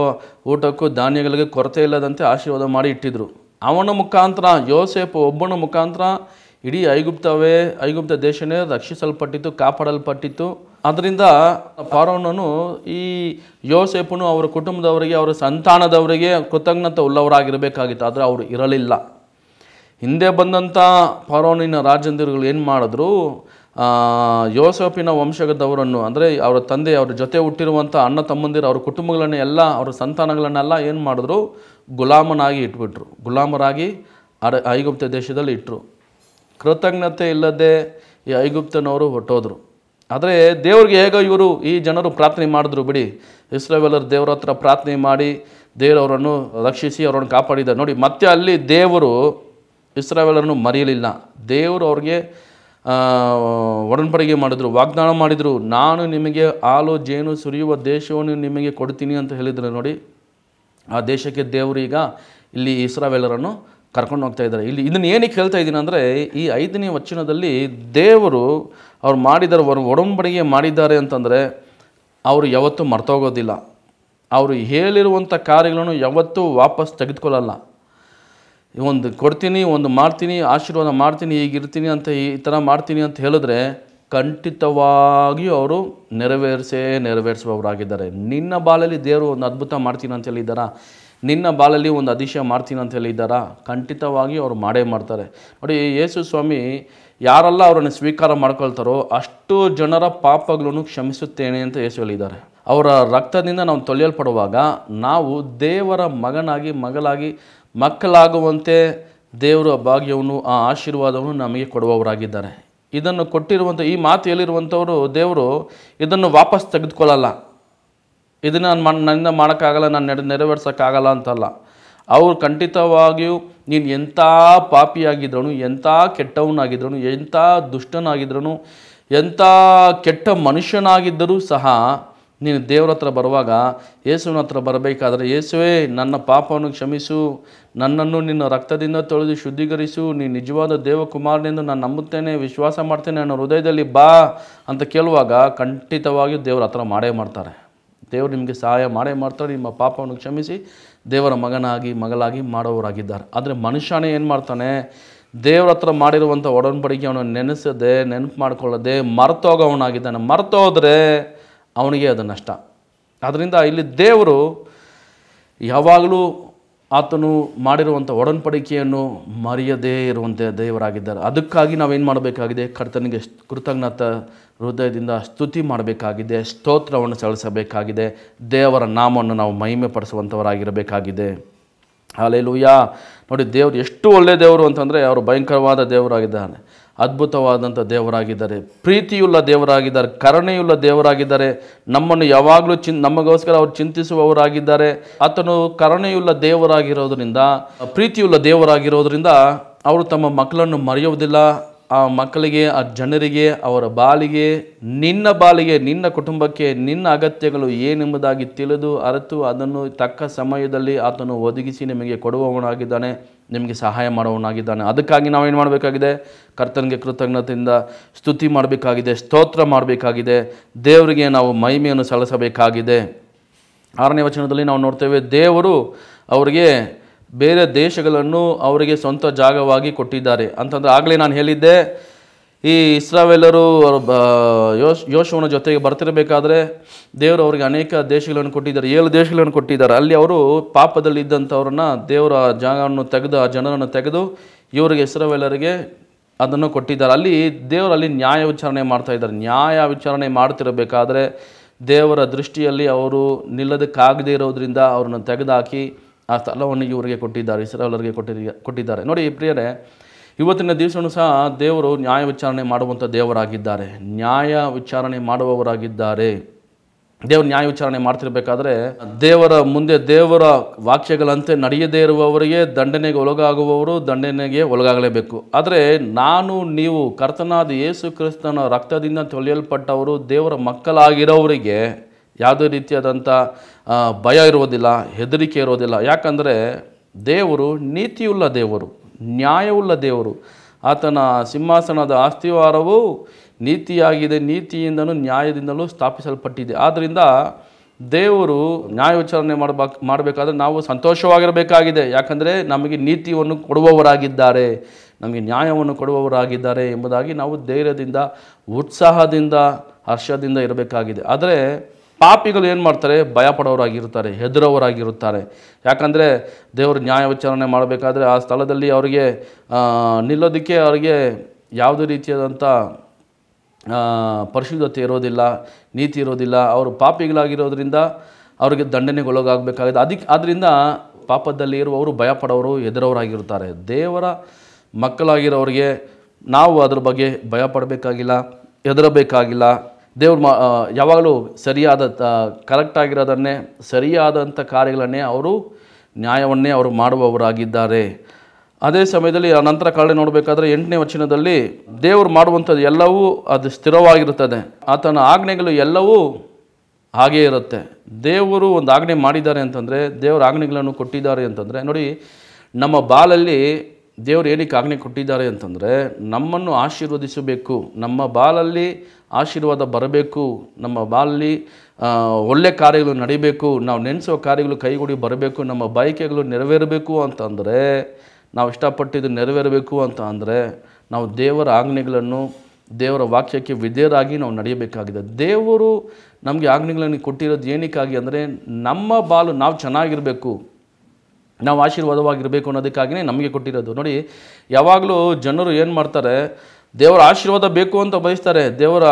S1: ಊಟಕ್ಕೂ ಧಾನ್ಯಗಳಿಗೆ ಕೊರತೆ ಇಲ್ಲದಂತೆ ಆಶೀರ್ವಾದ ಮಾಡಿ ಇಟ್ಟಿದ್ದರು ಅವನ ಮುಖಾಂತರ ಯೋಸೇಪು ಒಬ್ಬನ ಮುಖಾಂತರ ಇಡೀ ಐಗುಪ್ತವೇ ಐಗುಪ್ತ ದೇಶನೇ ರಕ್ಷಿಸಲ್ಪಟ್ಟಿತ್ತು ಕಾಪಾಡಲ್ಪಟ್ಟಿತ್ತು ಅದರಿಂದ ಫಾರೋನನು ಈ ಯೋಸೆಪ್ಪನು ಅವರ ಕುಟುಂಬದವರಿಗೆ ಅವರ ಸಂತಾನದವರಿಗೆ ಕೃತಜ್ಞತೆ ಉಳ್ಳವರಾಗಿರಬೇಕಾಗಿತ್ತು ಆದರೆ ಅವರು ಇರಲಿಲ್ಲ ಹಿಂದೆ ಬಂದಂಥ ಫರೋನಿನ ರಾಜಂದಿರುಗಳು ಏನು ಮಾಡಿದ್ರು ಯೋಸೋಪಿನ ವಂಶಗದವರನ್ನು ಅಂದರೆ ಅವರ ತಂದೆ ಅವರ ಜೊತೆ ಹುಟ್ಟಿರುವಂಥ ಅಣ್ಣ ತಮ್ಮಂದಿರು ಅವ್ರ ಕುಟುಂಬಗಳನ್ನೇ ಎಲ್ಲ ಅವರ ಸಂತಾನಗಳನ್ನೆಲ್ಲ ಏನು ಮಾಡಿದ್ರು ಗುಲಾಮನಾಗಿ ಇಟ್ಬಿಟ್ರು ಗುಲಾಮರಾಗಿ ಅರ ಐಗುಪ್ತ ದೇಶದಲ್ಲಿ ಇಟ್ಟರು ಕೃತಜ್ಞತೆ ಇಲ್ಲದೆ ಈ ಐಗುಪ್ತನವರು ಹೊಟ್ಟೋದ್ರು ಆದರೆ ದೇವ್ರಿಗೆ ಹೇಗೋ ಇವರು ಈ ಜನರು ಪ್ರಾರ್ಥನೆ ಮಾಡಿದ್ರು ಬಿಡಿ ಇಸ್ರೋವೆಲ್ಲರು ದೇವರ ಹತ್ರ ಪ್ರಾರ್ಥನೆ ಮಾಡಿ ದೇವರವರನ್ನು ರಕ್ಷಿಸಿ ಅವರನ್ನು ಕಾಪಾಡಿದ್ದಾರೆ ನೋಡಿ ಮತ್ತೆ ಅಲ್ಲಿ ದೇವರು ಇಸ್ರಾವೆಲ್ಲರನ್ನು ಮರೆಯಲಿಲ್ಲ ದೇವರು ಅವ್ರಿಗೆ ಒಡಂಬಡಿಗೆ ಮಾಡಿದರು ವಾಗ್ದಾನ ಮಾಡಿದರು ನಾನು ನಿಮಗೆ ಹಾಲು ಜೇನು ಸುರಿಯುವ ದೇಶವನ್ನು ನಿಮಗೆ ಕೊಡ್ತೀನಿ ಅಂತ ಹೇಳಿದರೆ ನೋಡಿ ಆ ದೇಶಕ್ಕೆ ದೇವರು ಈಗ ಇಲ್ಲಿ ಇಸ್ರಾವೆಲ್ಲರನ್ನು ಕರ್ಕೊಂಡು ಹೋಗ್ತಾ ಇದ್ದಾರೆ ಇಲ್ಲಿ ಇದನ್ನು ಏನಕ್ಕೆ ಹೇಳ್ತಾ ಇದ್ದೀನಿ ಅಂದರೆ ಈ ಐದನೇ ವಚನದಲ್ಲಿ ದೇವರು ಅವ್ರು ಮಾಡಿದ್ದಾರೆ ಅವರು ಒಡಂಬಡಿಗೆ ಮಾಡಿದ್ದಾರೆ ಅಂತಂದರೆ ಅವರು ಯಾವತ್ತೂ ಮರ್ತೋಗೋದಿಲ್ಲ ಅವರು ಹೇಳಿರುವಂಥ ಕಾರ್ಯಗಳನ್ನು ಯಾವತ್ತೂ ವಾಪಸ್ ತೆಗೆದುಕೊಳ್ಳಲ್ಲ ಒಂದು ಕೊಡ್ತೀನಿ ಒಂದು ಮಾಡ್ತೀನಿ ಆಶೀರ್ವಾದ ಮಾಡ್ತೀನಿ ಹೀಗಿರ್ತೀನಿ ಅಂತ ಈ ಥರ ಮಾಡ್ತೀನಿ ಅಂತ ಹೇಳಿದ್ರೆ ಖಂಡಿತವಾಗಿಯೂ ಅವರು ನೆರವೇರಿಸೇ ನೆರವೇರಿಸುವವರಾಗಿದ್ದಾರೆ ನಿನ್ನ ಬಾಲಲ್ಲಿ ದೇವರು ಒಂದು ಅದ್ಭುತ ಮಾಡ್ತೀನಿ ಅಂತ ಹೇಳಿದ್ದಾರಾ ನಿನ್ನ ಬಾಲಲ್ಲಿ ಒಂದು ಅದಿಶಯ ಮಾಡ್ತೀನಿ ಅಂತ ಹೇಳಿದ್ದಾರಾ ಖಂಡಿತವಾಗಿ ಅವರು ಮಾಡೇ ಮಾಡ್ತಾರೆ ನೋಡಿ ಯೇಸು ಸ್ವಾಮಿ ಯಾರೆಲ್ಲ ಅವರನ್ನು ಸ್ವೀಕಾರ ಮಾಡ್ಕೊಳ್ತಾರೋ ಅಷ್ಟು ಜನರ ಪಾಪಗಳನ್ನು ಕ್ಷಮಿಸುತ್ತೇನೆ ಅಂತ ಯೇಸು ಹೇಳಿದ್ದಾರೆ ಅವರ ರಕ್ತದಿಂದ ನಾವು ತೊಳೆಯಲ್ಪಡುವಾಗ ನಾವು ದೇವರ ಮಗನಾಗಿ ಮಗಳಾಗಿ ಮಕ್ಕಳಾಗುವಂತೆ ದೇವರ ಭಾಗ್ಯವನ್ನು ಆ ಆಶೀರ್ವಾದವನ್ನು ನಮಗೆ ಕೊಡುವವರಾಗಿದ್ದಾರೆ ಇದನ್ನು ಕೊಟ್ಟಿರುವಂಥ ಈ ಮಾತು ಹೇಳಿರುವಂಥವರು ದೇವರು ಇದನ್ನು ವಾಪಸ್ ತೆಗೆದುಕೊಳ್ಳಲ್ಲ ಇದನ್ನು ನಾನು ನನ್ನಿಂದ ಮಾಡೋಕ್ಕಾಗಲ್ಲ ನಾನು ನೆರೆ ನೆರವೇರ್ಸೋಕ್ಕಾಗಲ್ಲ ಅಂತಲ್ಲ ಅವರು ಖಂಡಿತವಾಗಿಯೂ ನೀನು ಎಂಥ ಪಾಪಿಯಾಗಿದ್ರೂ ಎಂಥ ಕೆಟ್ಟವನಾಗಿದ್ರೂ ಎಂಥ ದುಷ್ಟನಾಗಿದ್ರೂ ಎಂಥ ಕೆಟ್ಟ ಮನುಷ್ಯನಾಗಿದ್ದರೂ ಸಹ ನೀನು ದೇವ್ರ ಹತ್ರ ಬರುವಾಗ ಯೇಸುವಿನ ಹತ್ರ ಬರಬೇಕಾದ್ರೆ ಯೇಸುವೇ ನನ್ನ ಪಾಪವನ್ನು ಕ್ಷಮಿಸು ನನ್ನನ್ನು ನಿನ್ನ ರಕ್ತದಿಂದ ತೊಳೆದು ಶುದ್ಧೀಕರಿಸು ನೀ ನಿಜವಾದ ದೇವಕುಮಾರನೆಂದು ನಾನು ನಂಬುತ್ತೇನೆ ವಿಶ್ವಾಸ ಮಾಡ್ತೇನೆ ಅನ್ನೋ ಹೃದಯದಲ್ಲಿ ಬಾ ಅಂತ ಕೇಳುವಾಗ ಖಂಡಿತವಾಗಿಯೂ ದೇವ್ರ ಹತ್ರ ಮಾಡೇ ಮಾಡ್ತಾರೆ ದೇವರು ನಿಮಗೆ ಸಹಾಯ ಮಾಡೇ ಮಾಡ್ತಾರೆ ನಿಮ್ಮ ಪಾಪವನ್ನು ಕ್ಷಮಿಸಿ ದೇವರ ಮಗನಾಗಿ ಮಗಳಾಗಿ ಮಾಡೋವರಾಗಿದ್ದಾರೆ ಆದರೆ ಮನುಷ್ಯನೇ ಏನು ಮಾಡ್ತಾನೆ ದೇವ್ರ ಹತ್ರ ಮಾಡಿರುವಂಥ ಒಡಂಬಡಿಕೆ ಅವನು ನೆನೆಸದೆ ನೆನಪು ಮಾಡ್ಕೊಳ್ಳದೆ ಮರ್ತೋಗೋವನಾಗಿದ್ದಾನೆ ಮರ್ತೋದ್ರೆ ಅವನಿಗೆ ಅದು ನಷ್ಟ ಆದ್ದರಿಂದ ಇಲ್ಲಿ ದೇವರು ಯಾವಾಗಲೂ ಆತನು ಮಾಡಿರುವಂಥ ಒಡನ್ಪಡಿಕೆಯನ್ನು ಮರೆಯದೇ ಇರುವಂಥ ದೇವರಾಗಿದ್ದಾರೆ ಅದಕ್ಕಾಗಿ ನಾವೇನು ಮಾಡಬೇಕಾಗಿದೆ ಕರ್ತನಿಗೆ ಕೃತಜ್ಞತ ಹೃದಯದಿಂದ ಸ್ತುತಿ ಮಾಡಬೇಕಾಗಿದೆ ಸ್ತೋತ್ರವನ್ನು ಸಲ್ಲಿಸಬೇಕಾಗಿದೆ ದೇವರ ನಾಮವನ್ನು ನಾವು ಮಹಿಮೆ ಪಡಿಸುವಂಥವರಾಗಿರಬೇಕಾಗಿದೆ ಅಲೆಲುಯ್ಯ ನೋಡಿ ದೇವರು ಎಷ್ಟು ಒಳ್ಳೆಯ ದೇವರು ಅಂತಂದರೆ ಅವರು ಭಯಂಕರವಾದ ದೇವರಾಗಿದ್ದಾನೆ ಅದ್ಭುತವಾದಂಥ ದೇವರಾಗಿದ್ದಾರೆ ಪ್ರೀತಿಯುಳ್ಳ ದೇವರಾಗಿದ್ದಾರೆ ಕರುಣೆಯುಳ್ಳ ದೇವರಾಗಿದ್ದಾರೆ ನಮ್ಮನ್ನು ಯಾವಾಗಲೂ ಚಿನ್ ನಮಗೋಸ್ಕರ ಅವರು ಚಿಂತಿಸುವವರಾಗಿದ್ದಾರೆ ಆತನು ಕರುಣೆಯುಳ್ಳ ದೇವರಾಗಿರೋದ್ರಿಂದ ಪ್ರೀತಿಯುಳ್ಳ ದೇವರಾಗಿರೋದ್ರಿಂದ ಅವರು ತಮ್ಮ ಮಕ್ಕಳನ್ನು ಮರೆಯುವುದಿಲ್ಲ ಆ ಮಕ್ಕಳಿಗೆ ಆ ಜನರಿಗೆ ಅವರ ಬಾಲಿಗೆ ನಿನ್ನ ಬಾಲಿಗೆ ನಿನ್ನ ಕುಟುಂಬಕ್ಕೆ ನಿನ್ನ ಅಗತ್ಯಗಳು ಏನೆಂಬುದಾಗಿ ತಿಳಿದು ಅರೆತು ಅದನ್ನು ತಕ್ಕ ಸಮಯದಲ್ಲಿ ಆತನು ಒದಗಿಸಿ ನಿಮಗೆ ಕೊಡುವವನಾಗಿದ್ದಾನೆ ನಿಮಗೆ ಸಹಾಯ ಮಾಡೋವನಾಗಿದ್ದಾನೆ ಅದಕ್ಕಾಗಿ ನಾವೇನು ಮಾಡಬೇಕಾಗಿದೆ ಕರ್ತನಿಗೆ ಕೃತಜ್ಞತೆಯಿಂದ ಸ್ತುತಿ ಮಾಡಬೇಕಾಗಿದೆ ಸ್ತೋತ್ರ ಮಾಡಬೇಕಾಗಿದೆ ದೇವರಿಗೆ ನಾವು ಮಹಿಮೆಯನ್ನು ಸಲ್ಲಿಸಬೇಕಾಗಿದೆ ಆರನೇ ವಚನದಲ್ಲಿ ನಾವು ನೋಡ್ತೇವೆ ದೇವರು ಅವರಿಗೆ ಬೇರೆ ದೇಶಗಳನ್ನು ಅವರಿಗೆ ಸ್ವಂತ ಜಾಗವಾಗಿ ಕೊಟ್ಟಿದ್ದಾರೆ ಅಂತಂದರೆ ಆಗಲೇ ನಾನು ಹೇಳಿದ್ದೆ ಈ ಇಸ್ರಾವೆಲ್ಲರು ಯೋಶ್ ಯೋಶುವನ ಜೊತೆಗೆ ಬರ್ತಿರಬೇಕಾದ್ರೆ ದೇವರು ಅವರಿಗೆ ಅನೇಕ ದೇಶಗಳನ್ನು ಕೊಟ್ಟಿದ್ದಾರೆ ಏಳು ದೇಶಗಳನ್ನು ಕೊಟ್ಟಿದ್ದಾರೆ ಅಲ್ಲಿ ಅವರು ಪಾಪದಲ್ಲಿ ಇದ್ದಂಥವ್ರನ್ನ ದೇವರ ಜಾಗವನ್ನು ತೆಗೆದು ಆ ಜನರನ್ನು ತೆಗೆದು ಇವರಿಗೆ ಇಸ್ರಾವೆಲ್ಲರಿಗೆ ಅದನ್ನು ಕೊಟ್ಟಿದ್ದಾರೆ ಅಲ್ಲಿ ದೇವರಲ್ಲಿ ನ್ಯಾಯ ವಿಚಾರಣೆ ಮಾಡ್ತಾ ಇದ್ದಾರೆ ನ್ಯಾಯ ವಿಚಾರಣೆ ಮಾಡ್ತಿರಬೇಕಾದ್ರೆ ದೇವರ ದೃಷ್ಟಿಯಲ್ಲಿ ಅವರು ನಿಲ್ಲದಕ್ಕಾಗದೇ ಇರೋದ್ರಿಂದ ಅವ್ರನ್ನ ತೆಗೆದುಹಾಕಿ ಆ ಸ್ಥಳವನ್ನು ಇವರಿಗೆ ಕೊಟ್ಟಿದ್ದಾರೆ ಇಸ್ರಾವೆಲ್ಲರಿಗೆ ಕೊಟ್ಟಿದ್ದ ಕೊಟ್ಟಿದ್ದಾರೆ ನೋಡಿ ಪ್ರಿಯರೇ ಇವತ್ತಿನ ದಿವಸವೂ ಸಹ ದೇವರು ನ್ಯಾಯ ವಿಚಾರಣೆ ಮಾಡುವಂಥ ದೇವರಾಗಿದ್ದಾರೆ ನ್ಯಾಯ ವಿಚಾರಣೆ ಮಾಡುವವರಾಗಿದ್ದಾರೆ ದೇವರು ನ್ಯಾಯ ವಿಚಾರಣೆ ಮಾಡ್ತಿರ್ಬೇಕಾದ್ರೆ ದೇವರ ಮುಂದೆ ದೇವರ ವಾಕ್ಯಗಳಂತೆ ನಡೆಯದೇ ಇರುವವರಿಗೆ ದಂಡನೆಗೆ ಒಳಗಾಗುವವರು ದಂಡನೆಗೆ ಒಳಗಾಗಲೇಬೇಕು ಆದರೆ ನಾನು ನೀವು ಕರ್ತನಾದ ಯೇಸು ಕ್ರಿಸ್ತನ ರಕ್ತದಿಂದ ತೊಳೆಯಲ್ಪಟ್ಟವರು ದೇವರ ಮಕ್ಕಳಾಗಿರೋವರಿಗೆ ಯಾವುದೇ ರೀತಿಯಾದಂಥ ಭಯ ಇರೋದಿಲ್ಲ ಹೆದರಿಕೆ ಇರೋದಿಲ್ಲ ಯಾಕಂದರೆ ದೇವರು ನೀತಿಯುಳ್ಳ ದೇವರು ನ್ಯಾಯವುಳ್ಳ ದೇವರು ಆತನ ಸಿಂಹಾಸನದ ಆಸ್ತಿವಾರವು ನೀತಿಯಾಗಿದೆ ನೀತಿಯಿಂದಲೂ ನ್ಯಾಯದಿಂದಲೂ ಸ್ಥಾಪಿಸಲ್ಪಟ್ಟಿದೆ ಆದ್ದರಿಂದ ದೇವರು ನ್ಯಾಯ ವಿಚಾರಣೆ ಮಾಡಬೇಕು ಮಾಡಬೇಕಾದ್ರೆ ನಾವು ಸಂತೋಷವಾಗಿರಬೇಕಾಗಿದೆ ಯಾಕಂದರೆ ನಮಗೆ ನೀತಿಯನ್ನು ಕೊಡುವವರಾಗಿದ್ದಾರೆ ನಮಗೆ ನ್ಯಾಯವನ್ನು ಕೊಡುವವರಾಗಿದ್ದಾರೆ ಎಂಬುದಾಗಿ ನಾವು ಧೈರ್ಯದಿಂದ ಉತ್ಸಾಹದಿಂದ ಹರ್ಷದಿಂದ ಇರಬೇಕಾಗಿದೆ ಆದರೆ ಪಾಪಿಗಳು ಏನು ಮಾಡ್ತಾರೆ ಭಯಪಡೋರಾಗಿರ್ತಾರೆ ಹೆದರೋರಾಗಿರುತ್ತಾರೆ ಯಾಕಂದರೆ ದೇವರು ನ್ಯಾಯ ವಿಚಾರಣೆ ಮಾಡಬೇಕಾದ್ರೆ ಆ ಸ್ಥಳದಲ್ಲಿ ಅವರಿಗೆ ನಿಲ್ಲೋದಕ್ಕೆ ಅವರಿಗೆ ಯಾವುದೇ ರೀತಿಯಾದಂಥ ಪರಿಶುದ್ಧತೆ ಇರೋದಿಲ್ಲ ನೀತಿ ಇರೋದಿಲ್ಲ ಅವರು ಪಾಪಿಗಳಾಗಿರೋದ್ರಿಂದ ಅವರಿಗೆ ದಂಡನೆಗೊಳಗಾಗಬೇಕಾಗಿದೆ ಅದಕ್ಕೆ ಆದ್ದರಿಂದ ಪಾಪದಲ್ಲಿ ಇರುವವರು ಭಯಪಡೋರು ಎದುರವರಾಗಿರುತ್ತಾರೆ ದೇವರ ಮಕ್ಕಳಾಗಿರೋರಿಗೆ ನಾವು ಅದ್ರ ಬಗ್ಗೆ ಭಯಪಡಬೇಕಾಗಿಲ್ಲ ಹೆದರಬೇಕಾಗಿಲ್ಲ ದೇವ್ರು ಮಾ ಯಾವಾಗಲೂ ಸರಿಯಾದ ಕರೆಕ್ಟಾಗಿರೋದನ್ನೇ ಸರಿಯಾದಂಥ ಕಾರ್ಯಗಳನ್ನೇ ಅವರು ನ್ಯಾಯವನ್ನೇ ಅವರು ಮಾಡುವವರಾಗಿದ್ದಾರೆ ಅದೇ ಸಮಯದಲ್ಲಿ ಆ ನಂತರ ಕಾರಣ ನೋಡಬೇಕಾದ್ರೆ ಎಂಟನೇ ವಚನದಲ್ಲಿ ದೇವರು ಮಾಡುವಂಥದ್ದು ಎಲ್ಲವೂ ಅದು ಸ್ಥಿರವಾಗಿರುತ್ತದೆ ಆತನ ಆಜ್ಞೆಗಳು ಎಲ್ಲವೂ ಹಾಗೇ ಇರುತ್ತೆ ದೇವರು ಒಂದು ಆಜ್ಞೆ ಮಾಡಿದ್ದಾರೆ ಅಂತಂದರೆ ದೇವರ ಆಜ್ಞೆಗಳನ್ನು ಕೊಟ್ಟಿದ್ದಾರೆ ಅಂತಂದರೆ ನೋಡಿ ನಮ್ಮ ಬಾಲಲ್ಲಿ ದೇವರು ಏನಕ್ಕೆ ಆಜ್ಞೆ ಕೊಟ್ಟಿದ್ದಾರೆ ಅಂತಂದರೆ ನಮ್ಮನ್ನು ಆಶೀರ್ವದಿಸಬೇಕು ನಮ್ಮ ಬಾಲಲ್ಲಿ ಆಶೀರ್ವಾದ ಬರಬೇಕು ನಮ್ಮ ಬಾಲಲ್ಲಿ ಒಳ್ಳೆ ಕಾರ್ಯಗಳು ನಡೀಬೇಕು ನಾವು ನೆನೆಸೋ ಕಾರ್ಯಗಳು ಕೈಗೂಡಿ ಬರಬೇಕು ನಮ್ಮ ಬಯಕೆಗಳು ನೆರವೇರಬೇಕು ಅಂತಂದರೆ ನಾವು ಇಷ್ಟಪಟ್ಟಿದ್ದು ನೆರವೇರಬೇಕು ಅಂತ ಅಂದರೆ ನಾವು ದೇವರ ಆಜ್ಞೆಗಳನ್ನು ದೇವರ ವಾಕ್ಯಕ್ಕೆ ವಿಧೇಯರಾಗಿ ನಾವು ನಡೆಯಬೇಕಾಗಿದೆ ದೇವರು ನಮಗೆ ಆಜ್ಞೆಗಳನ್ನು ಕೊಟ್ಟಿರೋದು ಏನಕ್ಕಾಗಿ ಅಂದರೆ ನಮ್ಮ ಬಾಲು ನಾವು ಚೆನ್ನಾಗಿರಬೇಕು ನಾವು ಆಶೀರ್ವಾದವಾಗಿರಬೇಕು ಅನ್ನೋದಕ್ಕಾಗಿಯೇ ನಮಗೆ ಕೊಟ್ಟಿರೋದು ನೋಡಿ ಯಾವಾಗಲೂ ಜನರು ಏನು ಮಾಡ್ತಾರೆ ದೇವರ ಆಶೀರ್ವಾದ ಬೇಕು ಅಂತ ಬಯಸ್ತಾರೆ ದೇವರ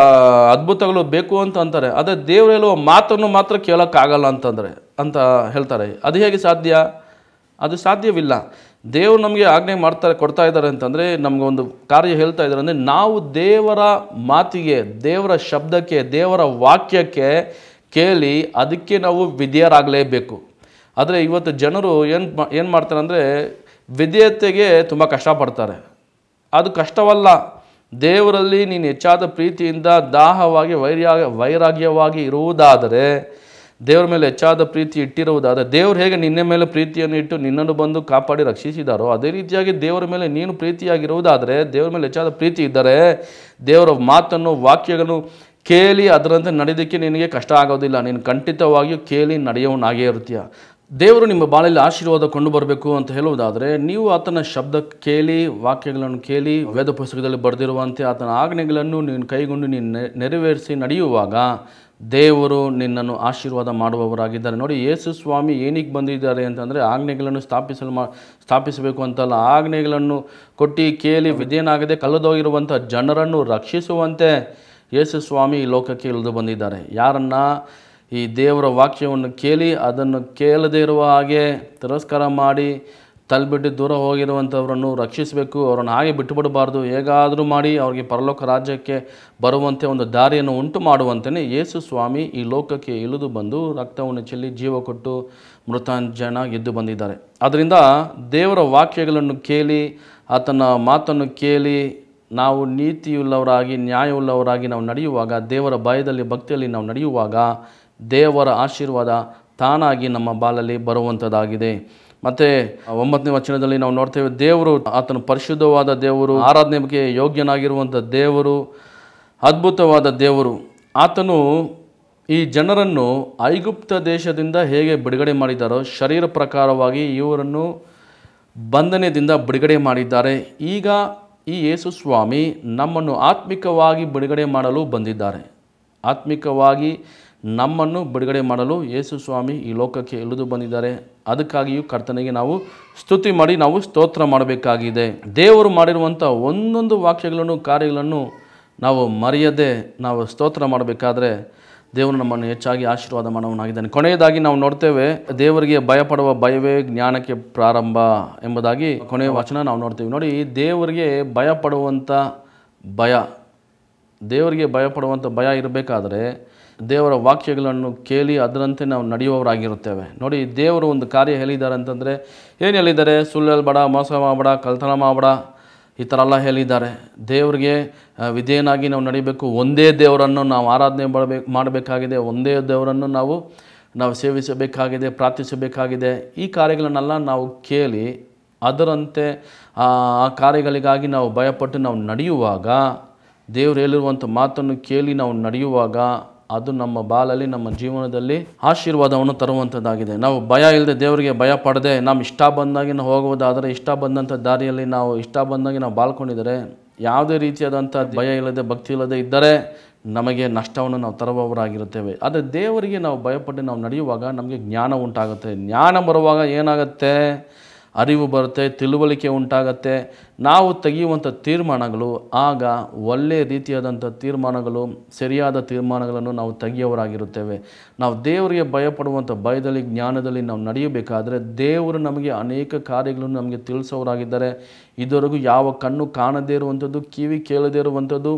S1: ಅದ್ಭುತಗಳು ಬೇಕು ಅಂತ ಅಂತಾರೆ ಆದರೆ ದೇವರು ಹೇಳುವ ಮಾತನ್ನು ಮಾತ್ರ ಕೇಳೋಕ್ಕಾಗಲ್ಲ ಅಂತಂದರೆ ಅಂತ ಹೇಳ್ತಾರೆ ಅದು ಹೇಗೆ ಸಾಧ್ಯ ಅದು ಸಾಧ್ಯವಿಲ್ಲ ದೇವರು ನಮಗೆ ಆಜ್ಞೆ ಮಾಡ್ತಾರೆ ಕೊಡ್ತಾ ಇದ್ದಾರೆ ಅಂತಂದರೆ ನಮಗೆ ಒಂದು ಕಾರ್ಯ ಹೇಳ್ತಾ ಇದ್ದಾರೆ ಅಂದರೆ ನಾವು ದೇವರ ಮಾತಿಗೆ ದೇವರ ಶಬ್ದಕ್ಕೆ ದೇವರ ವಾಕ್ಯಕ್ಕೆ ಕೇಳಿ ಅದಕ್ಕೆ ನಾವು ವಿಧೇಯರಾಗಲೇಬೇಕು ಆದರೆ ಇವತ್ತು ಜನರು ಏನು ಏನು ಮಾಡ್ತಾರೆ ಅಂದರೆ ವಿಧೇಯತೆಗೆ ತುಂಬ ಕಷ್ಟಪಡ್ತಾರೆ ಅದು ಕಷ್ಟವಲ್ಲ ದೇವರಲ್ಲಿ ನೀನು ಹೆಚ್ಚಾದ ಪ್ರೀತಿಯಿಂದ ದಾಹವಾಗಿ ವೈರ್ಯ ವೈರಾಗ್ಯವಾಗಿ ಇರುವುದಾದರೆ ದೇವರ ಮೇಲೆ ಹೆಚ್ಚಾದ ಪ್ರೀತಿ ಇಟ್ಟಿರುವುದಾದರೆ ದೇವರು ಹೇಗೆ ನಿನ್ನ ಮೇಲೆ ಪ್ರೀತಿಯನ್ನು ಇಟ್ಟು ನಿನ್ನನ್ನು ಬಂದು ಕಾಪಾಡಿ ರಕ್ಷಿಸಿದಾರೋ ಅದೇ ರೀತಿಯಾಗಿ ದೇವರ ಮೇಲೆ ನೀನು ಪ್ರೀತಿಯಾಗಿರುವುದಾದರೆ ದೇವರ ಮೇಲೆ ಹೆಚ್ಚಾದ ಪ್ರೀತಿ ಇದ್ದರೆ ದೇವರ ಮಾತನ್ನು ವಾಕ್ಯಗಳನ್ನು ಕೇಳಿ ಅದರಂತೆ ನಡೆಯೋದಕ್ಕೆ ನಿನಗೆ ಕಷ್ಟ ಆಗೋದಿಲ್ಲ ನೀನು ಖಂಡಿತವಾಗಿಯೂ ಕೇಳಿ ನಡೆಯೋವನಾಗೇ ಇರ್ತೀಯ ದೇವರು ನಿಮ್ಮ ಬಾಳಲ್ಲಿ ಆಶೀರ್ವಾದ ಕೊಂಡು ಬರಬೇಕು ಅಂತ ಹೇಳುವುದಾದರೆ ನೀವು ಆತನ ಶಬ್ದ ಕೇಳಿ ವಾಕ್ಯಗಳನ್ನು ಕೇಳಿ ವೇದ ಪುಸ್ತಕದಲ್ಲಿ ಬರೆದಿರುವಂತೆ ಆತನ ಆಜ್ಞೆಗಳನ್ನು ನೀನು ಕೈಗೊಂಡು ನೀನು ನೆರವೇರಿಸಿ ನಡೆಯುವಾಗ ದೇವರು ನಿನ್ನನ್ನು ಆಶೀರ್ವಾದ ಮಾಡುವವರಾಗಿದ್ದಾರೆ ನೋಡಿ ಯೇಸು ಸ್ವಾಮಿ ಏನಿಗೆ ಬಂದಿದ್ದಾರೆ ಅಂತಂದರೆ ಆಜ್ಞೆಗಳನ್ನು ಸ್ಥಾಪಿಸಲು ಮಾ ಸ್ಥಾಪಿಸಬೇಕು ಅಂತಲ್ಲ ಆಜ್ಞೆಗಳನ್ನು ಕೊಟ್ಟು ಕೇಳಿ ವಿಧೇನಾಗದೆ ಕಲ್ಲದೋಗಿರುವಂಥ ಜನರನ್ನು ರಕ್ಷಿಸುವಂತೆ ಯೇಸು ಸ್ವಾಮಿ ಈ ಲೋಕಕ್ಕೆ ಇಳಿದು ಬಂದಿದ್ದಾರೆ ಯಾರನ್ನು ಈ ದೇವರ ವಾಕ್ಯವನ್ನು ಕೇಳಿ ಅದನ್ನು ಕೇಳದೇ ಇರುವ ಹಾಗೆ ತಿರಸ್ಕಾರ ಮಾಡಿ ತಲ್ಬಿಟ್ಟು ದೂರ ಹೋಗಿರುವಂಥವರನ್ನು ರಕ್ಷಿಸಬೇಕು ಅವರನ್ನು ಹಾಗೆ ಬಿಟ್ಟುಬಿಡಬಾರ್ದು ಹೇಗಾದರೂ ಮಾಡಿ ಅವರಿಗೆ ಪರಲೋಕ ರಾಜ್ಯಕ್ಕೆ ಬರುವಂತೆ ಒಂದು ದಾರಿಯನ್ನು ಉಂಟು ಮಾಡುವಂತೆಯೇ ಯೇಸು ಸ್ವಾಮಿ ಈ ಲೋಕಕ್ಕೆ ಇಳಿದು ಬಂದು ರಕ್ತವನ್ನು ಚೆಲ್ಲಿ ಜೀವ ಕೊಟ್ಟು ಮೃತಾಂಜನ ಎದ್ದು ಬಂದಿದ್ದಾರೆ ಅದರಿಂದ ದೇವರ ವಾಕ್ಯಗಳನ್ನು ಕೇಳಿ ಆತನ ಮಾತನ್ನು ಕೇಳಿ ನಾವು ನೀತಿಯುಳ್ಳವರಾಗಿ ನ್ಯಾಯವುಳ್ಳವರಾಗಿ ನಾವು ನಡೆಯುವಾಗ ದೇವರ ಭಯದಲ್ಲಿ ಭಕ್ತಿಯಲ್ಲಿ ನಾವು ನಡೆಯುವಾಗ ದೇವರ ಆಶೀರ್ವಾದ ತಾನಾಗಿ ನಮ್ಮ ಬಾಲಲ್ಲಿ ಬರುವಂಥದ್ದಾಗಿದೆ ಮತ್ತು ಒಂಬತ್ತನೇ ವಚನದಲ್ಲಿ ನಾವು ನೋಡ್ತೇವೆ ದೇವರು ಆತನು ಪರಿಶುದ್ಧವಾದ ದೇವರು ಆರಾಧನೆಗೆ ಯೋಗ್ಯನಾಗಿರುವಂಥ ದೇವರು ಅದ್ಭುತವಾದ ದೇವರು ಆತನು ಈ ಜನರನ್ನು ಐಗುಪ್ತ ದೇಶದಿಂದ ಹೇಗೆ ಬಿಡುಗಡೆ ಮಾಡಿದ್ದಾರೋ ಶರೀರ ಪ್ರಕಾರವಾಗಿ ಇವರನ್ನು ಬಂಧನದಿಂದ ಬಿಡುಗಡೆ ಮಾಡಿದ್ದಾರೆ ಈಗ ಈ ಯೇಸು ಸ್ವಾಮಿ ನಮ್ಮನ್ನು ಆತ್ಮಿಕವಾಗಿ ಬಿಡುಗಡೆ ಮಾಡಲು ಬಂದಿದ್ದಾರೆ ಆತ್ಮಿಕವಾಗಿ ನಮ್ಮನ್ನು ಬಿಡುಗಡೆ ಮಾಡಲು ಯೇಸು ಸ್ವಾಮಿ ಈ ಲೋಕಕ್ಕೆ ಇಳಿದು ಬಂದಿದ್ದಾರೆ ಅದಕ್ಕಾಗಿಯೂ ಕರ್ತನಿಗೆ ನಾವು ಸ್ತುತಿ ಮಾಡಿ ನಾವು ಸ್ತೋತ್ರ ಮಾಡಬೇಕಾಗಿದೆ ದೇವರು ಮಾಡಿರುವಂಥ ಒಂದೊಂದು ವಾಕ್ಯಗಳನ್ನು ಕಾರ್ಯಗಳನ್ನು ನಾವು ಮರೆಯದೆ ನಾವು ಸ್ತೋತ್ರ ಮಾಡಬೇಕಾದ್ರೆ ದೇವರು ನಮ್ಮನ್ನು ಹೆಚ್ಚಾಗಿ ಆಶೀರ್ವಾದ ಮಾಡುವನಾಗಿದ್ದಾನೆ ಕೊನೆಯದಾಗಿ ನಾವು ನೋಡ್ತೇವೆ ದೇವರಿಗೆ ಭಯಪಡುವ ಭಯವೇ ಜ್ಞಾನಕ್ಕೆ ಪ್ರಾರಂಭ ಎಂಬುದಾಗಿ ಕೊನೆಯ ವಚನ ನಾವು ನೋಡ್ತೇವೆ ನೋಡಿ ದೇವರಿಗೆ ಭಯಪಡುವಂಥ ಭಯ ದೇವರಿಗೆ ಭಯಪಡುವಂಥ ಭಯ ಇರಬೇಕಾದರೆ ದೇವರ ವಾಕ್ಯಗಳನ್ನು ಕೇಳಿ ಅದರಂತೆ ನಾವು ನಡೆಯುವವರಾಗಿರುತ್ತೇವೆ ನೋಡಿ ದೇವರು ಒಂದು ಕಾರ್ಯ ಹೇಳಿದ್ದಾರೆ ಅಂತಂದರೆ ಏನು ಹೇಳಿದ್ದಾರೆ ಸುಳ್ಳು ಬಡ ಮೋಸ ಮಾಡಬೇಡ ಕಳ್ತನ ಮಾಡಬೇಡ ಈ ಥರ ಎಲ್ಲ ಹೇಳಿದ್ದಾರೆ ದೇವರಿಗೆ ವಿಧೇಯನಾಗಿ ನಾವು ನಡಿಬೇಕು ಒಂದೇ ದೇವರನ್ನು ನಾವು ಆರಾಧನೆ ಮಾಡಬೇಕು ಮಾಡಬೇಕಾಗಿದೆ ಒಂದೇ ದೇವರನ್ನು ನಾವು ನಾವು ಸೇವಿಸಬೇಕಾಗಿದೆ ಪ್ರಾರ್ಥಿಸಬೇಕಾಗಿದೆ ಈ ಕಾರ್ಯಗಳನ್ನೆಲ್ಲ ನಾವು ಕೇಳಿ ಅದರಂತೆ ಆ ಕಾರ್ಯಗಳಿಗಾಗಿ ನಾವು ಭಯಪಟ್ಟು ನಾವು ನಡೆಯುವಾಗ ದೇವರು ಹೇಳಿರುವಂಥ ಮಾತನ್ನು ಕೇಳಿ ನಾವು ನಡೆಯುವಾಗ ಅದು ನಮ್ಮ ಬಾಲಲ್ಲಿ ನಮ್ಮ ಜೀವನದಲ್ಲಿ ಆಶೀರ್ವಾದವನ್ನು ತರುವಂಥದ್ದಾಗಿದೆ ನಾವು ಭಯ ಇಲ್ಲದೆ ದೇವರಿಗೆ ಭಯ ಪಡದೆ ನಮ್ಮ ಇಷ್ಟ ಬಂದಾಗಿನ ಹೋಗುವುದಾದರೆ ಇಷ್ಟ ಬಂದಂಥ ದಾರಿಯಲ್ಲಿ ನಾವು ಇಷ್ಟ ಬಂದಾಗಿ ನಾವು ಬಾಳ್ಕೊಂಡಿದ್ದರೆ ಯಾವುದೇ ರೀತಿಯಾದಂಥ ಭಯ ಇಲ್ಲದೆ ಭಕ್ತಿ ಇಲ್ಲದೆ ಇದ್ದರೆ ನಮಗೆ ನಷ್ಟವನ್ನು ನಾವು ತರುವವರಾಗಿರುತ್ತೇವೆ ಆದರೆ ದೇವರಿಗೆ ನಾವು ಭಯಪಟ್ಟು ನಾವು ನಡೆಯುವಾಗ ನಮಗೆ ಜ್ಞಾನ ಉಂಟಾಗುತ್ತೆ ಜ್ಞಾನ ಬರುವಾಗ ಏನಾಗುತ್ತೆ ಅರಿವು ಬರುತ್ತೆ ತಿಳುವಳಿಕೆ ಉಂಟಾಗತ್ತೆ ನಾವು ತೆಗೆಯುವಂಥ ತೀರ್ಮಾನಗಳು ಆಗ ಒಳ್ಳೆಯ ರೀತಿಯಾದಂಥ ತೀರ್ಮಾನಗಳು ಸರಿಯಾದ ತೀರ್ಮಾನಗಳನ್ನು ನಾವು ತೆಗೆಯವರಾಗಿರುತ್ತೇವೆ ನಾವು ದೇವರಿಗೆ ಭಯಪಡುವಂಥ ಭಯದಲ್ಲಿ ಜ್ಞಾನದಲ್ಲಿ ನಾವು ನಡೆಯಬೇಕಾದರೆ ದೇವರು ನಮಗೆ ಅನೇಕ ಕಾರ್ಯಗಳನ್ನು ನಮಗೆ ತಿಳಿಸೋರಾಗಿದ್ದಾರೆ ಇದುವರೆಗೂ ಯಾವ ಕಣ್ಣು ಕಾಣದೇ ಇರುವಂಥದ್ದು ಕಿವಿ ಕೇಳದೇ ಇರುವಂಥದ್ದು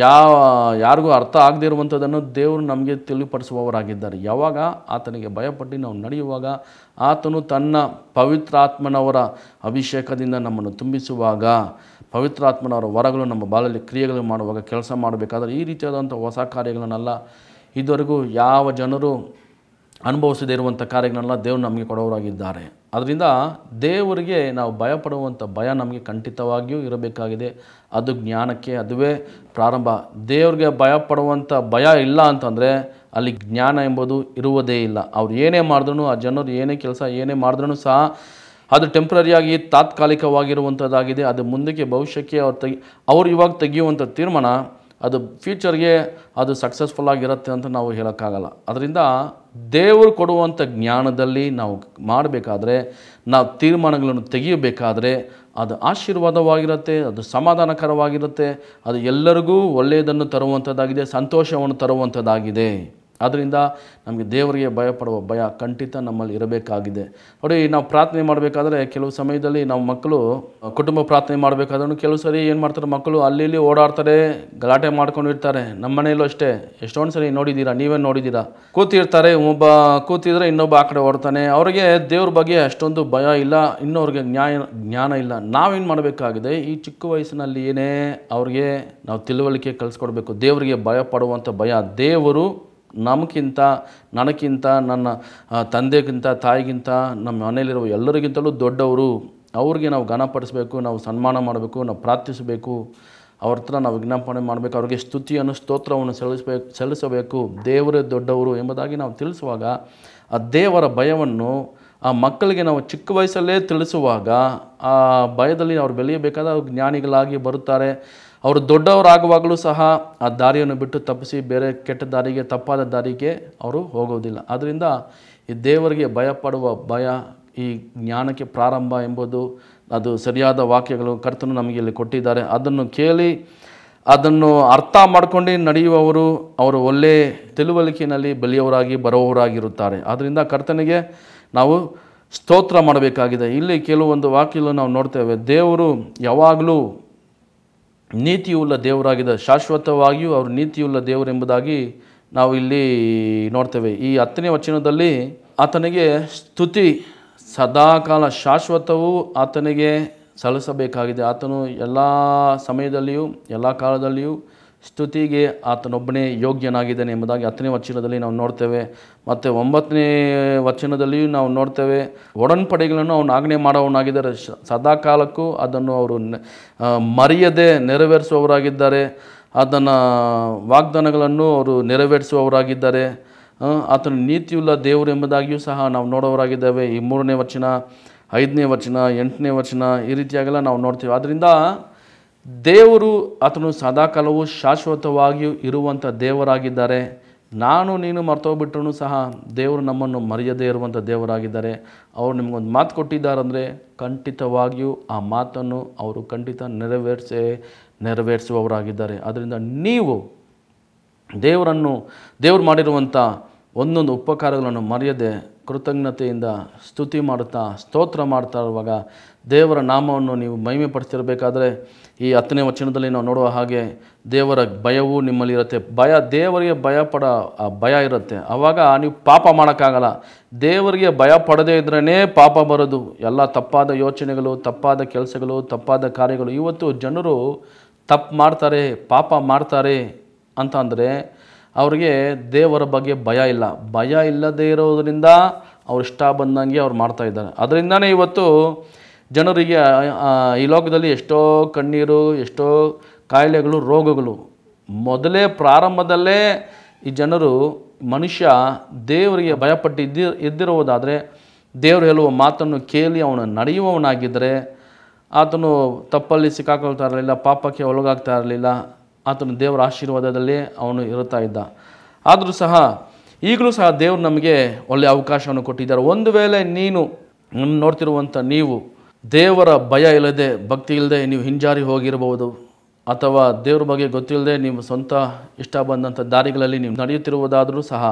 S1: ಯಾವ ಯಾರಿಗೂ ಅರ್ಥ ಆಗದೇ ಇರುವಂಥದ್ದನ್ನು ದೇವರು ನಮಗೆ ತಿಳಿಪಡಿಸುವವರಾಗಿದ್ದಾರೆ ಯಾವಾಗ ಆತನಿಗೆ ಭಯಪಟ್ಟು ನಾವು ನಡೆಯುವಾಗ ಆತನು ತನ್ನ ಪವಿತ್ರಾತ್ಮನವರ ಅಭಿಷೇಕದಿಂದ ನಮ್ಮನ್ನು ತುಂಬಿಸುವಾಗ ಪವಿತ್ರಾತ್ಮನವರ ವರಗಳು ನಮ್ಮ ಬಾಲಲ್ಲಿ ಕ್ರಿಯೆಗಳು ಮಾಡುವಾಗ ಕೆಲಸ ಮಾಡಬೇಕಾದ್ರೆ ಈ ರೀತಿಯಾದಂಥ ಹೊಸ ಕಾರ್ಯಗಳನ್ನೆಲ್ಲ ಇದುವರೆಗೂ ಯಾವ ಜನರು ಅನುಭವಿಸದೇ ಇರುವಂಥ ಕಾರ್ಯಗಳನ್ನೆಲ್ಲ ದೇವರು ನಮಗೆ ಕೊಡೋರಾಗಿದ್ದಾರೆ ಅದರಿಂದ ದೇವರಿಗೆ ನಾವು ಭಯಪಡುವಂಥ ಭಯ ನಮಗೆ ಖಂಡಿತವಾಗಿಯೂ ಇರಬೇಕಾಗಿದೆ ಅದು ಜ್ಞಾನಕ್ಕೆ ಅದುವೇ ಪ್ರಾರಂಭ ದೇವ್ರಿಗೆ ಭಯಪಡುವಂಥ ಭಯ ಇಲ್ಲ ಅಂತಂದರೆ ಅಲ್ಲಿ ಜ್ಞಾನ ಎಂಬುದು ಇರುವುದೇ ಇಲ್ಲ ಅವ್ರು ಏನೇ ಮಾಡಿದ್ರೂ ಆ ಜನರು ಏನೇ ಕೆಲಸ ಏನೇ ಮಾಡಿದ್ರೂ ಸಹ ಅದು ಟೆಂಪ್ರರಿಯಾಗಿ ತಾತ್ಕಾಲಿಕವಾಗಿರುವಂಥದ್ದಾಗಿದೆ ಅದು ಮುಂದಕ್ಕೆ ಭವಿಷ್ಯಕ್ಕೆ ಅವ್ರು ತೆಗಿ ಅವರು ಇವಾಗ ತೆಗೆಯುವಂಥ ತೀರ್ಮಾನ ಅದು ಫ್ಯೂಚರ್ಗೆ ಅದು ಸಕ್ಸಸ್ಫುಲ್ ಆಗಿರುತ್ತೆ ಅಂತ ನಾವು ಹೇಳೋಕ್ಕಾಗಲ್ಲ ಅದರಿಂದ ದೇವರು ಕೊಡುವಂಥ ಜ್ಞಾನದಲ್ಲಿ ನಾವು ಮಾಡಬೇಕಾದ್ರೆ ನಾವು ತೀರ್ಮಾನಗಳನ್ನು ತೆಗೆಯಬೇಕಾದ್ರೆ ಅದು ಆಶೀರ್ವಾದವಾಗಿರುತ್ತೆ ಅದು ಸಮಾಧಾನಕರವಾಗಿರುತ್ತೆ ಅದು ಎಲ್ಲರಿಗೂ ಒಳ್ಳೆಯದನ್ನು ತರುವಂಥದ್ದಾಗಿದೆ ಸಂತೋಷವನ್ನು ತರುವಂಥದ್ದಾಗಿದೆ ಆದ್ದರಿಂದ ನಮಗೆ ದೇವರಿಗೆ ಭಯಪಡುವ ಭಯ ಖಂಡಿತ ನಮ್ಮಲ್ಲಿ ಇರಬೇಕಾಗಿದೆ ನೋಡಿ ನಾವು ಪ್ರಾರ್ಥನೆ ಮಾಡಬೇಕಾದ್ರೆ ಕೆಲವು ಸಮಯದಲ್ಲಿ ನಾವು ಮಕ್ಕಳು ಕುಟುಂಬ ಪ್ರಾರ್ಥನೆ ಮಾಡಬೇಕಾದ್ರೂ ಕೆಲವು ಸರಿ ಏನು ಮಾಡ್ತಾರೆ ಮಕ್ಕಳು ಅಲ್ಲಿ ಇಲ್ಲಿ ಓಡಾಡ್ತಾರೆ ಗಲಾಟೆ ಮಾಡ್ಕೊಂಡಿರ್ತಾರೆ ನಮ್ಮ ಮನೆಯಲ್ಲೂ ಅಷ್ಟೇ ಎಷ್ಟೊಂದು ಸರಿ ನೋಡಿದ್ದೀರಾ ನೀವೇ ನೋಡಿದ್ದೀರಾ ಕೂತಿರ್ತಾರೆ ಒಬ್ಬ ಕೂತಿದ್ರೆ ಇನ್ನೊಬ್ಬ ಆ ಕಡೆ ಓಡ್ತಾನೆ ಅವರಿಗೆ ದೇವ್ರ ಬಗ್ಗೆ ಅಷ್ಟೊಂದು ಭಯ ಇಲ್ಲ ಇನ್ನೂ ಅವ್ರಿಗೆ ನ್ಯಾಯ ಜ್ಞಾನ ಇಲ್ಲ ನಾವೇನು ಮಾಡಬೇಕಾಗಿದೆ ಈ ಚಿಕ್ಕ ವಯಸ್ಸಿನಲ್ಲಿ ಏನೇ ಅವ್ರಿಗೆ ನಾವು ತಿಳುವಳಿಕೆ ಕಲಿಸ್ಕೊಡ್ಬೇಕು ದೇವರಿಗೆ ಭಯ ಪಡುವಂಥ ಭಯ ದೇವರು ನಮಗಿಂತ ನನಗಿಂತ ನನ್ನ ತಂದೆಗಿಂತ ತಾಯಿಗಿಂತ ನಮ್ಮ ಮನೆಯಲ್ಲಿರುವ ಎಲ್ಲರಿಗಿಂತಲೂ ದೊಡ್ಡವರು ಅವ್ರಿಗೆ ನಾವು ಘನಪಡಿಸಬೇಕು ನಾವು ಸನ್ಮಾನ ಮಾಡಬೇಕು ನಾವು ಪ್ರಾರ್ಥಿಸಬೇಕು ಅವ್ರ ಹತ್ರ ನಾವು ವಿಜ್ಞಾಪನೆ ಮಾಡಬೇಕು ಅವ್ರಿಗೆ ಸ್ತುತಿಯನ್ನು ಸ್ತೋತ್ರವನ್ನು ಸಲ್ಲಿಸಬೇಕು ಸಲ್ಲಿಸಬೇಕು ದೇವರೇ ದೊಡ್ಡವರು ಎಂಬುದಾಗಿ ನಾವು ತಿಳಿಸುವಾಗ ಆ ದೇವರ ಭಯವನ್ನು ಆ ಮಕ್ಕಳಿಗೆ ನಾವು ಚಿಕ್ಕ ವಯಸ್ಸಲ್ಲೇ ತಿಳಿಸುವಾಗ ಆ ಭಯದಲ್ಲಿ ಅವ್ರು ಬೆಳೆಯಬೇಕಾದ ಜ್ಞಾನಿಗಳಾಗಿ ಬರುತ್ತಾರೆ ಅವರು ದೊಡ್ಡವರಾಗುವಾಗಲೂ ಸಹ ಆ ದಾರಿಯನ್ನು ಬಿಟ್ಟು ತಪ್ಪಿಸಿ ಬೇರೆ ಕೆಟ್ಟ ದಾರಿಗೆ ತಪ್ಪಾದ ದಾರಿಗೆ ಅವರು ಹೋಗೋದಿಲ್ಲ ಆದ್ದರಿಂದ ಈ ದೇವರಿಗೆ ಭಯಪಡುವ ಭಯ ಈ ಜ್ಞಾನಕ್ಕೆ ಪ್ರಾರಂಭ ಎಂಬುದು ಅದು ಸರಿಯಾದ ವಾಕ್ಯಗಳು ಕರ್ತನು ನಮಗೆ ಇಲ್ಲಿ ಕೊಟ್ಟಿದ್ದಾರೆ ಅದನ್ನು ಕೇಳಿ ಅದನ್ನು ಅರ್ಥ ಮಾಡ್ಕೊಂಡು ನಡೆಯುವವರು ಅವರು ಒಳ್ಳೆಯ ತಿಳುವಳಿಕೆಯಲ್ಲಿ ಬಲಿಯವರಾಗಿ ಬರುವವರಾಗಿರುತ್ತಾರೆ ಆದ್ದರಿಂದ ಕರ್ತನಿಗೆ ನಾವು ಸ್ತೋತ್ರ ಮಾಡಬೇಕಾಗಿದೆ ಇಲ್ಲಿ ಕೆಲವೊಂದು ವಾಕ್ಯಗಳು ನಾವು ನೋಡ್ತೇವೆ ದೇವರು ಯಾವಾಗಲೂ ನೀತಿಯುಳ್ಳ ದೇವರಾಗಿದ್ದ ಶಾಶ್ವತವಾಗಿಯೂ ಅವರು ನೀತಿಯುಳ್ಳ ದೇವರೆಂಬುದಾಗಿ ನಾವು ಇಲ್ಲಿ ನೋಡ್ತೇವೆ ಈ ಹತ್ತನೇ ವಚನದಲ್ಲಿ ಆತನಿಗೆ ಸ್ತುತಿ ಸದಾಕಾಲ ಶಾಶ್ವತವೂ ಆತನಿಗೆ ಸಲ್ಲಿಸಬೇಕಾಗಿದೆ ಆತನು ಎಲ್ಲ ಸಮಯದಲ್ಲಿಯೂ ಎಲ್ಲ ಕಾಲದಲ್ಲಿಯೂ ಸ್ತುತಿಗೆ ಆತನೊಬ್ಬನೇ ಯೋಗ್ಯನಾಗಿದ್ದಾನೆ ಎಂಬುದಾಗಿ ಹತ್ತನೇ ವಚನದಲ್ಲಿ ನಾವು ನೋಡ್ತೇವೆ ಮತ್ತು ಒಂಬತ್ತನೇ ವಚನದಲ್ಲಿಯೂ ನಾವು ನೋಡ್ತೇವೆ ಒಡನ್ಪಡೆಗಳನ್ನು ಅವನು ಆಜ್ಞೆ ಮಾಡೋವನಾಗಿದ್ದಾರೆ ಸದಾ ಕಾಲಕ್ಕೂ ಅದನ್ನು ಅವರು ಮರೆಯದೆ ನೆರವೇರಿಸುವವರಾಗಿದ್ದಾರೆ ಅದನ್ನು ವಾಗ್ದಾನಗಳನ್ನು ಅವರು ನೆರವೇರಿಸುವವರಾಗಿದ್ದಾರೆ ಆತನ ನೀತಿಯುಳ್ಳ ದೇವರು ಎಂಬುದಾಗಿಯೂ ಸಹ ನಾವು ನೋಡೋವರಾಗಿದ್ದೇವೆ ಈ ಮೂರನೇ ವಚನ ಐದನೇ ವಚನ ಎಂಟನೇ ವಚನ ಈ ರೀತಿಯಾಗೆಲ್ಲ ನಾವು ನೋಡ್ತೀವಿ ಆದ್ದರಿಂದ ದೇವರು ಆತನು ಸದಾಕಾಲವು ಶಾಶ್ವತವಾಗಿಯೂ ಇರುವಂಥ ದೇವರಾಗಿದ್ದಾರೆ ನಾನು ನೀನು ಮರ್ತೋಗ್ಬಿಟ್ರೂ ಸಹ ದೇವರು ನಮ್ಮನ್ನು ಮರೆಯದೇ ಇರುವಂಥ ದೇವರಾಗಿದ್ದಾರೆ ಅವರು ನಿಮಗೊಂದು ಮಾತು ಕೊಟ್ಟಿದ್ದಾರೆಂದರೆ ಖಂಡಿತವಾಗಿಯೂ ಆ ಮಾತನ್ನು ಅವರು ಖಂಡಿತ ನೆರವೇರಿಸೇ ನೆರವೇರಿಸುವವರಾಗಿದ್ದಾರೆ ಆದ್ದರಿಂದ ನೀವು ದೇವರನ್ನು ದೇವರು ಮಾಡಿರುವಂಥ ಒಂದೊಂದು ಉಪಕಾರಗಳನ್ನು ಮರೆಯದೆ ಕೃತಜ್ಞತೆಯಿಂದ ಸ್ತುತಿ ಮಾಡುತ್ತಾ ಸ್ತೋತ್ರ ಮಾಡ್ತಾ ಇರುವಾಗ ದೇವರ ನಾಮವನ್ನು ನೀವು ಪಡಿಸಿರಬೇಕಾದ್ರೆ ಈ ಹತ್ತನೇ ವಚನದಲ್ಲಿ ನಾವು ನೋಡುವ ಹಾಗೆ ದೇವರ ಭಯವೂ ನಿಮ್ಮಲ್ಲಿ ಇರುತ್ತೆ ಭಯ ದೇವರಿಗೆ ಭಯ ಪಡ ಭಯ ಇರುತ್ತೆ ಆವಾಗ ನೀವು ಪಾಪ ಮಾಡೋಕ್ಕಾಗಲ್ಲ ದೇವರಿಗೆ ಭಯ ಪಡದೇ ಇದ್ರೇ ಪಾಪ ಬರೋದು ಎಲ್ಲ ತಪ್ಪಾದ ಯೋಚನೆಗಳು ತಪ್ಪಾದ ಕೆಲಸಗಳು ತಪ್ಪಾದ ಕಾರ್ಯಗಳು ಇವತ್ತು ಜನರು ತಪ್ಪು ಮಾಡ್ತಾರೆ ಪಾಪ ಮಾಡ್ತಾರೆ ಅಂತ ಅಂದರೆ ಅವರಿಗೆ ದೇವರ ಬಗ್ಗೆ ಭಯ ಇಲ್ಲ ಭಯ ಇಲ್ಲದೇ ಇರೋದರಿಂದ ಅವರು ಇಷ್ಟ ಬಂದಂಗೆ ಅವ್ರು ಮಾಡ್ತಾಯಿದ್ದಾರೆ ಅದರಿಂದನೇ ಇವತ್ತು ಜನರಿಗೆ ಈ ಲೋಕದಲ್ಲಿ ಎಷ್ಟೋ ಕಣ್ಣೀರು ಎಷ್ಟೋ ಕಾಯಿಲೆಗಳು ರೋಗಗಳು ಮೊದಲೇ ಪ್ರಾರಂಭದಲ್ಲೇ ಈ ಜನರು ಮನುಷ್ಯ ದೇವರಿಗೆ ಇದ್ದಿ ಇದ್ದಿರುವುದಾದರೆ ದೇವರು ಹೇಳುವ ಮಾತನ್ನು ಕೇಳಿ ಅವನು ನಡೆಯುವವನಾಗಿದ್ದರೆ ಆತನು ತಪ್ಪಲ್ಲಿ ಸಿಕ್ಕಾಕೊಳ್ತಾ ಇರಲಿಲ್ಲ ಪಾಪಕ್ಕೆ ಒಳಗಾಗ್ತಾ ಇರಲಿಲ್ಲ ಆತನು ದೇವರ ಆಶೀರ್ವಾದದಲ್ಲಿ ಅವನು ಇರುತ್ತಾ ಇದ್ದ ಆದರೂ ಸಹ ಈಗಲೂ ಸಹ ದೇವರು ನಮಗೆ ಒಳ್ಳೆಯ ಅವಕಾಶವನ್ನು ಕೊಟ್ಟಿದ್ದಾರೆ ಒಂದು ವೇಳೆ ನೀನು ನೋಡ್ತಿರುವಂಥ ನೀವು ದೇವರ ಭಯ ಇಲ್ಲದೆ ಭಕ್ತಿ ಇಲ್ಲದೆ ನೀವು ಹಿಂಜಾರಿ ಹೋಗಿರಬಹುದು ಅಥವಾ ದೇವ್ರ ಬಗ್ಗೆ ಗೊತ್ತಿಲ್ಲದೆ ನಿಮ್ಮ ಸ್ವಂತ ಇಷ್ಟ ಬಂದಂಥ ದಾರಿಗಳಲ್ಲಿ ನೀವು ನಡೆಯುತ್ತಿರುವುದಾದರೂ ಸಹ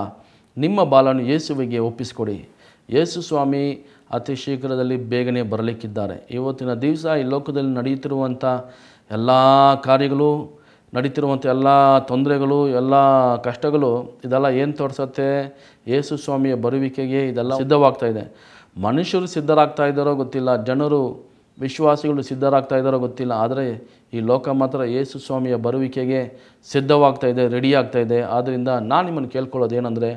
S1: ನಿಮ್ಮ ಬಾಲನ್ನು ಯೇಸುವಿಗೆ ಒಪ್ಪಿಸಿಕೊಡಿ ಯೇಸು ಸ್ವಾಮಿ ಅತಿ ಶೀಘ್ರದಲ್ಲಿ ಬೇಗನೆ ಬರಲಿಕ್ಕಿದ್ದಾರೆ ಇವತ್ತಿನ ದಿವಸ ಈ ಲೋಕದಲ್ಲಿ ನಡೆಯುತ್ತಿರುವಂಥ ಎಲ್ಲ ಕಾರ್ಯಗಳು ನಡೀತಿರುವಂಥ ಎಲ್ಲ ತೊಂದರೆಗಳು ಎಲ್ಲ ಕಷ್ಟಗಳು ಇದೆಲ್ಲ ಏನು ತೋರಿಸುತ್ತೆ ಯೇಸು ಸ್ವಾಮಿಯ ಬರುವಿಕೆಗೆ ಇದೆಲ್ಲ ಸಿದ್ಧವಾಗ್ತಾ ಇದೆ ಮನುಷ್ಯರು ಸಿದ್ಧರಾಗ್ತಾ ಇದ್ದಾರೋ ಗೊತ್ತಿಲ್ಲ ಜನರು ವಿಶ್ವಾಸಿಗಳು ಸಿದ್ಧರಾಗ್ತಾ ಇದ್ದಾರೋ ಗೊತ್ತಿಲ್ಲ ಆದರೆ ಈ ಲೋಕ ಮಾತ್ರ ಯೇಸು ಸ್ವಾಮಿಯ ಬರುವಿಕೆಗೆ ಸಿದ್ಧವಾಗ್ತಾ ಇದೆ ರೆಡಿ ಆಗ್ತಾ ಇದೆ ಆದ್ದರಿಂದ ನಾನು ನಿಮ್ಮನ್ನು ಕೇಳ್ಕೊಳ್ಳೋದು ಏನಂದರೆ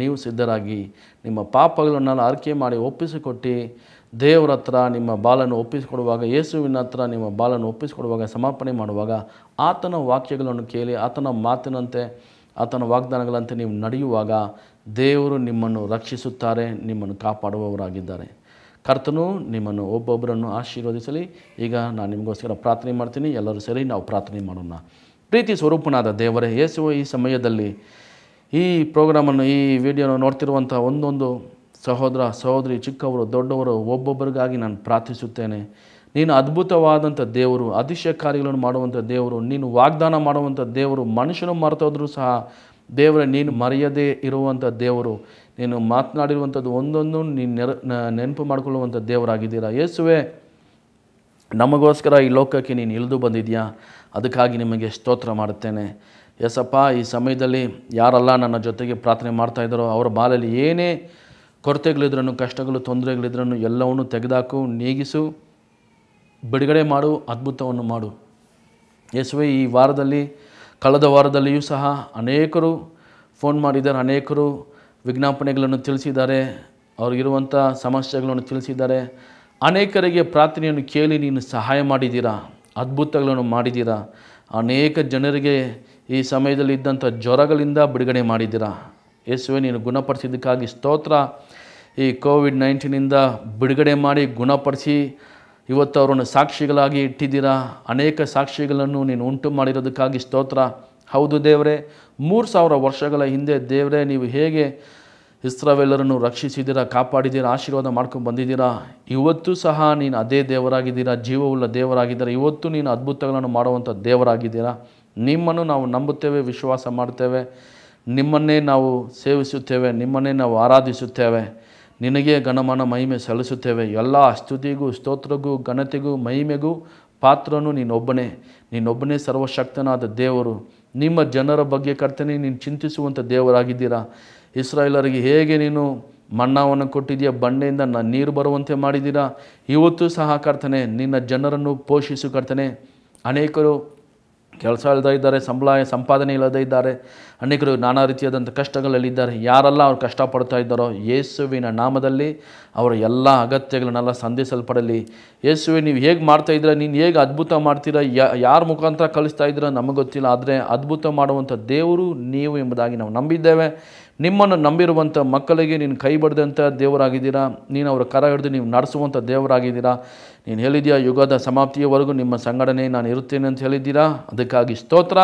S1: ನೀವು ಸಿದ್ಧರಾಗಿ ನಿಮ್ಮ ಪಾಪಗಳನ್ನೆಲ್ಲ ಆರ್ಕೆ ಮಾಡಿ ಒಪ್ಪಿಸಿಕೊಟ್ಟು ದೇವರ ಹತ್ರ ನಿಮ್ಮ ಬಾಲನ್ನು ಒಪ್ಪಿಸಿಕೊಡುವಾಗ ಯೇಸುವಿನ ಹತ್ರ ನಿಮ್ಮ ಬಾಲನ್ನು ಒಪ್ಪಿಸಿಕೊಡುವಾಗ ಸಮರ್ಪಣೆ ಮಾಡುವಾಗ ಆತನ ವಾಕ್ಯಗಳನ್ನು ಕೇಳಿ ಆತನ ಮಾತಿನಂತೆ ಆತನ ವಾಗ್ದಾನಗಳಂತೆ ನೀವು ನಡೆಯುವಾಗ ದೇವರು ನಿಮ್ಮನ್ನು ರಕ್ಷಿಸುತ್ತಾರೆ ನಿಮ್ಮನ್ನು ಕಾಪಾಡುವವರಾಗಿದ್ದಾರೆ ಕರ್ತನು ನಿಮ್ಮನ್ನು ಒಬ್ಬೊಬ್ಬರನ್ನು ಆಶೀರ್ವದಿಸಲಿ ಈಗ ನಾನು ನಿಮಗೋಸ್ಕರ ಪ್ರಾರ್ಥನೆ ಮಾಡ್ತೀನಿ ಎಲ್ಲರೂ ಸೇರಿ ನಾವು ಪ್ರಾರ್ಥನೆ ಮಾಡೋಣ ಪ್ರೀತಿ ಸ್ವರೂಪನಾದ ದೇವರೇ ಯೇಸುವ ಈ ಸಮಯದಲ್ಲಿ ಈ ಪ್ರೋಗ್ರಾಮನ್ನು ಈ ವಿಡಿಯೋನ ನೋಡ್ತಿರುವಂಥ ಒಂದೊಂದು ಸಹೋದರ ಸಹೋದರಿ ಚಿಕ್ಕವರು ದೊಡ್ಡವರು ಒಬ್ಬೊಬ್ಬರಿಗಾಗಿ ನಾನು ಪ್ರಾರ್ಥಿಸುತ್ತೇನೆ ನೀನು ಅದ್ಭುತವಾದಂಥ ದೇವರು ಅದಿಶಯ ಕಾರ್ಯಗಳನ್ನು ಮಾಡುವಂಥ ದೇವರು ನೀನು ವಾಗ್ದಾನ ಮಾಡುವಂಥ ದೇವರು ಮನುಷ್ಯನು ಮರೆತೋದ್ರೂ ಸಹ ದೇವರ ನೀನು ಮರೆಯದೇ ಇರುವಂಥ ದೇವರು ನೀನು ಮಾತನಾಡಿರುವಂಥದ್ದು ಒಂದೊಂದು ನೀನು ನೆರ ನೆನಪು ಮಾಡಿಕೊಳ್ಳುವಂಥ ದೇವರಾಗಿದ್ದೀರಾ ಯೇಸುವೆ ನಮಗೋಸ್ಕರ ಈ ಲೋಕಕ್ಕೆ ನೀನು ಇಳಿದು ಬಂದಿದೆಯಾ ಅದಕ್ಕಾಗಿ ನಿಮಗೆ ಸ್ತೋತ್ರ ಮಾಡುತ್ತೇನೆ ಯಸಪ್ಪ ಈ ಸಮಯದಲ್ಲಿ ಯಾರೆಲ್ಲ ನನ್ನ ಜೊತೆಗೆ ಪ್ರಾರ್ಥನೆ ಮಾಡ್ತಾಯಿದ್ದಾರೋ ಅವರ ಬಾಲಲ್ಲಿ ಏನೇ ಕೊರತೆಗಳಿದ್ರೂ ಕಷ್ಟಗಳು ತೊಂದರೆಗಳಿದ್ರೂ ಎಲ್ಲವನ್ನು ತೆಗೆದಾಕು ನೀಗಿಸು ಬಿಡುಗಡೆ ಮಾಡು ಅದ್ಭುತವನ್ನು ಮಾಡು ಯೇಸುವೆ ಈ ವಾರದಲ್ಲಿ ಕಳೆದ ವಾರದಲ್ಲಿಯೂ ಸಹ ಅನೇಕರು ಫೋನ್ ಮಾಡಿದ್ದಾರೆ ಅನೇಕರು ವಿಜ್ಞಾಪನೆಗಳನ್ನು ತಿಳಿಸಿದ್ದಾರೆ ಅವ್ರಿಗಿರುವಂಥ ಸಮಸ್ಯೆಗಳನ್ನು ತಿಳಿಸಿದ್ದಾರೆ ಅನೇಕರಿಗೆ ಪ್ರಾರ್ಥನೆಯನ್ನು ಕೇಳಿ ನೀನು ಸಹಾಯ ಮಾಡಿದ್ದೀರಾ ಅದ್ಭುತಗಳನ್ನು ಮಾಡಿದ್ದೀರಾ ಅನೇಕ ಜನರಿಗೆ ಈ ಸಮಯದಲ್ಲಿ ಇದ್ದಂಥ ಜ್ವರಗಳಿಂದ ಬಿಡುಗಡೆ ಮಾಡಿದ್ದೀರಾ ಯೇಸುವೆ ನೀನು ಗುಣಪಡಿಸಿದ್ದಕ್ಕಾಗಿ ಸ್ತೋತ್ರ ಈ ಕೋವಿಡ್ ನೈನ್ಟೀನಿಂದ ಬಿಡುಗಡೆ ಮಾಡಿ ಗುಣಪಡಿಸಿ ಇವತ್ತು ಅವರನ್ನು ಸಾಕ್ಷಿಗಳಾಗಿ ಇಟ್ಟಿದ್ದೀರಾ ಅನೇಕ ಸಾಕ್ಷಿಗಳನ್ನು ನೀನು ಉಂಟು ಮಾಡಿರೋದಕ್ಕಾಗಿ ಸ್ತೋತ್ರ ಹೌದು ದೇವರೇ ಮೂರು ಸಾವಿರ ವರ್ಷಗಳ ಹಿಂದೆ ದೇವರೇ ನೀವು ಹೇಗೆ ಇಸ್ರಾವೆಲ್ಲರನ್ನು ರಕ್ಷಿಸಿದ್ದೀರಾ ಕಾಪಾಡಿದ್ದೀರಾ ಆಶೀರ್ವಾದ ಮಾಡ್ಕೊಂಡು ಬಂದಿದ್ದೀರಾ ಇವತ್ತು ಸಹ ನೀನು ಅದೇ ದೇವರಾಗಿದ್ದೀರಾ ಜೀವವುಳ್ಳ ದೇವರಾಗಿದ್ದೀರಾ ಇವತ್ತು ನೀನು ಅದ್ಭುತಗಳನ್ನು ಮಾಡುವಂಥ ದೇವರಾಗಿದ್ದೀರಾ ನಿಮ್ಮನ್ನು ನಾವು ನಂಬುತ್ತೇವೆ ವಿಶ್ವಾಸ ಮಾಡ್ತೇವೆ ನಿಮ್ಮನ್ನೇ ನಾವು ಸೇವಿಸುತ್ತೇವೆ ನಿಮ್ಮನ್ನೇ ನಾವು ಆರಾಧಿಸುತ್ತೇವೆ ನಿನಗೆ ಗಣಮನ ಮಹಿಮೆ ಸಲ್ಲಿಸುತ್ತೇವೆ ಎಲ್ಲ ಸ್ತುತಿಗೂ ಸ್ತೋತ್ರಗೂ ಘನತೆಗೂ ಮಹಿಮೆಗೂ ಪಾತ್ರನು ನೀನೊಬ್ಬನೇ ನೀನೊಬ್ಬನೇ ಸರ್ವಶಕ್ತನಾದ ದೇವರು ನಿಮ್ಮ ಜನರ ಬಗ್ಗೆ ಕರ್ತನೆ ನೀನು ಚಿಂತಿಸುವಂಥ ದೇವರಾಗಿದ್ದೀರಾ ಇಸ್ರಾಯೇಲರಿಗೆ ಹೇಗೆ ನೀನು ಮಣ್ಣವನ್ನು ಕೊಟ್ಟಿದೆಯಾ ಬಂಡೆಯಿಂದ ನಾನು ನೀರು ಬರುವಂತೆ ಮಾಡಿದ್ದೀರಾ ಇವತ್ತು ಸಹ ಕರ್ತನೆ ನಿನ್ನ ಜನರನ್ನು ಪೋಷಿಸು ಕರ್ತನೆ ಅನೇಕರು ಕೆಲಸ ಇಲ್ಲದೇ ಇದ್ದಾರೆ ಸಂಬಳ ಸಂಪಾದನೆ ಇಲ್ಲದೇ ಇದ್ದಾರೆ ಅನೇಕರು ನಾನಾ ರೀತಿಯಾದಂಥ ಕಷ್ಟಗಳಲ್ಲಿದ್ದಾರೆ ಯಾರೆಲ್ಲ ಅವ್ರು ಕಷ್ಟಪಡ್ತಾ ಇದ್ದಾರೋ ಯೇಸುವಿನ ನಾಮದಲ್ಲಿ ಅವರ ಎಲ್ಲ ಅಗತ್ಯಗಳನ್ನೆಲ್ಲ ಸಂಧಿಸಲ್ಪಡಲಿ ಯೇಸುವೆ ನೀವು ಹೇಗೆ ಮಾಡ್ತಾಯಿದ್ದೀರಾ ನೀನು ಹೇಗೆ ಅದ್ಭುತ ಮಾಡ್ತೀರಾ ಯಾರ ಮುಖಾಂತರ ಕಲಿಸ್ತಾ ಇದ್ದೀರಾ ನಮಗೆ ಗೊತ್ತಿಲ್ಲ ಆದರೆ ಅದ್ಭುತ ಮಾಡುವಂಥ ದೇವರು ನೀವು ಎಂಬುದಾಗಿ ನಾವು ನಂಬಿದ್ದೇವೆ ನಿಮ್ಮನ್ನು ನಂಬಿರುವಂಥ ಮಕ್ಕಳಿಗೆ ನೀನು ಕೈ ಬಡ್ದಂಥ ದೇವರಾಗಿದ್ದೀರಾ ನೀನು ಅವರ ಕರ ಹಿಡಿದು ನೀವು ನಡೆಸುವಂಥ ದೇವರಾಗಿದ್ದೀರಾ ನೀನು ಹೇಳಿದೆಯಾ ಯುಗದ ಸಮಾಪ್ತಿಯವರೆಗೂ ನಿಮ್ಮ ಸಂಘಟನೆ ನಾನು ಇರುತ್ತೇನೆ ಅಂತ ಹೇಳಿದ್ದೀರಾ ಅದಕ್ಕಾಗಿ ಸ್ತೋತ್ರ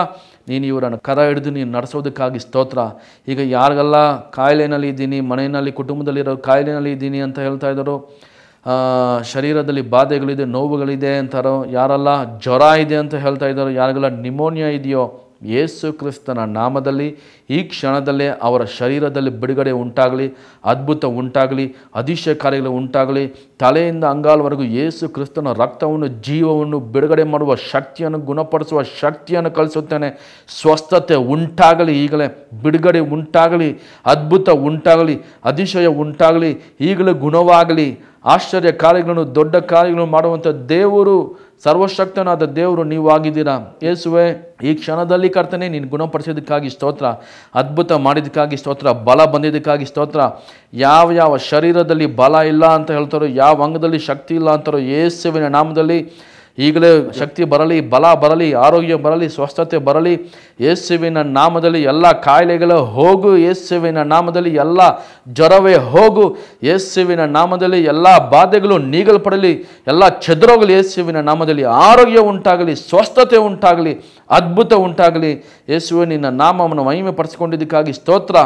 S1: ನೀನು ಇವರನ್ನು ಕರ ಹಿಡಿದು ನೀನು ನಡೆಸೋದಕ್ಕಾಗಿ ಸ್ತೋತ್ರ ಈಗ ಯಾರಿಗೆಲ್ಲ ಕಾಯಿಲೆನಲ್ಲಿ ಇದ್ದೀನಿ ಮನೆಯಲ್ಲಿ ಕುಟುಂಬದಲ್ಲಿರೋ ಕಾಯಿಲೆನಲ್ಲಿ ಇದ್ದೀನಿ ಅಂತ ಹೇಳ್ತಾ ಇದ್ದಾರೋ ಶರೀರದಲ್ಲಿ ಬಾಧೆಗಳಿದೆ ನೋವುಗಳಿದೆ ಅಂತಾರೋ ಯಾರೆಲ್ಲ ಜ್ವರ ಇದೆ ಅಂತ ಹೇಳ್ತಾ ಇದ್ದಾರೋ ಯಾರಿಗೆಲ್ಲ ನಿಮೋನಿಯಾ ಇದೆಯೋ ಯೇಸು ಕ್ರಿಸ್ತನ ನಾಮದಲ್ಲಿ ಈ ಕ್ಷಣದಲ್ಲೇ ಅವರ ಶರೀರದಲ್ಲಿ ಬಿಡುಗಡೆ ಉಂಟಾಗಲಿ ಅದ್ಭುತ ಉಂಟಾಗಲಿ ಅದಿಶಯ ಕಾರ್ಯಗಳು ಉಂಟಾಗಲಿ ತಲೆಯಿಂದ ಅಂಗಾಲ್ವರೆಗೂ ಯೇಸು ಕ್ರಿಸ್ತನ ರಕ್ತವನ್ನು ಜೀವವನ್ನು ಬಿಡುಗಡೆ ಮಾಡುವ ಶಕ್ತಿಯನ್ನು ಗುಣಪಡಿಸುವ ಶಕ್ತಿಯನ್ನು ಕಲಿಸುತ್ತೇನೆ ಸ್ವಸ್ಥತೆ ಉಂಟಾಗಲಿ ಈಗಲೇ ಬಿಡುಗಡೆ ಉಂಟಾಗಲಿ ಅದ್ಭುತ ಉಂಟಾಗಲಿ ಅತಿಶಯ ಉಂಟಾಗಲಿ ಈಗಲೇ ಗುಣವಾಗಲಿ ಆಶ್ಚರ್ಯ ಕಾರ್ಯಗಳನ್ನು ದೊಡ್ಡ ಕಾರ್ಯಗಳನ್ನು ಮಾಡುವಂಥ ದೇವರು ಸರ್ವಶಕ್ತನಾದ ದೇವರು ನೀವು ಆಗಿದ್ದೀರಾ ಯೇಸುವೆ ಈ ಕ್ಷಣದಲ್ಲಿ ಕರ್ತನೆ ನೀನು ಗುಣಪಡಿಸಿದ್ದಕ್ಕಾಗಿ ಸ್ತೋತ್ರ ಅದ್ಭುತ ಮಾಡಿದ್ದಕ್ಕಾಗಿ ಸ್ತೋತ್ರ ಬಲ ಬಂದಿದ್ದಕ್ಕಾಗಿ ಸ್ತೋತ್ರ ಯಾವ ಯಾವ ಶರೀರದಲ್ಲಿ ಬಲ ಇಲ್ಲ ಅಂತ ಹೇಳ್ತಾರೋ ಯಾವ ಅಂಗದಲ್ಲಿ ಶಕ್ತಿ ಇಲ್ಲ ಅಂತಾರೋ ಯೇಸುವಿನ ನಾಮದಲ್ಲಿ ಈಗಲೇ ಶಕ್ತಿ ಬರಲಿ ಬಲ ಬರಲಿ ಆರೋಗ್ಯ ಬರಲಿ ಸ್ವಸ್ಥತೆ ಬರಲಿ ಯೇಸುವಿನ ನಾಮದಲ್ಲಿ ಎಲ್ಲ ಕಾಯಿಲೆಗಳು ಹೋಗು ಯೇಸುವಿನ ನಾಮದಲ್ಲಿ ಎಲ್ಲ ಜ್ವರವೇ ಹೋಗು ಯೇಸುವಿನ ನಾಮದಲ್ಲಿ ಎಲ್ಲ ಬಾಧೆಗಳು ನೀಗಲ್ಪಡಲಿ ಎಲ್ಲ ಚದುರೋಗಲಿ ಯೇಸುವಿನ ನಾಮದಲ್ಲಿ ಆರೋಗ್ಯ ಉಂಟಾಗಲಿ ಸ್ವಸ್ಥತೆ ಉಂಟಾಗಲಿ ಅದ್ಭುತ ಉಂಟಾಗಲಿ ಯೇಸುವೆ ನಿನ್ನ ನಾಮವನ್ನು ಮಹಿಮೆ ಪಡಿಸ್ಕೊಂಡಿದ್ದಕ್ಕಾಗಿ ಸ್ತೋತ್ರ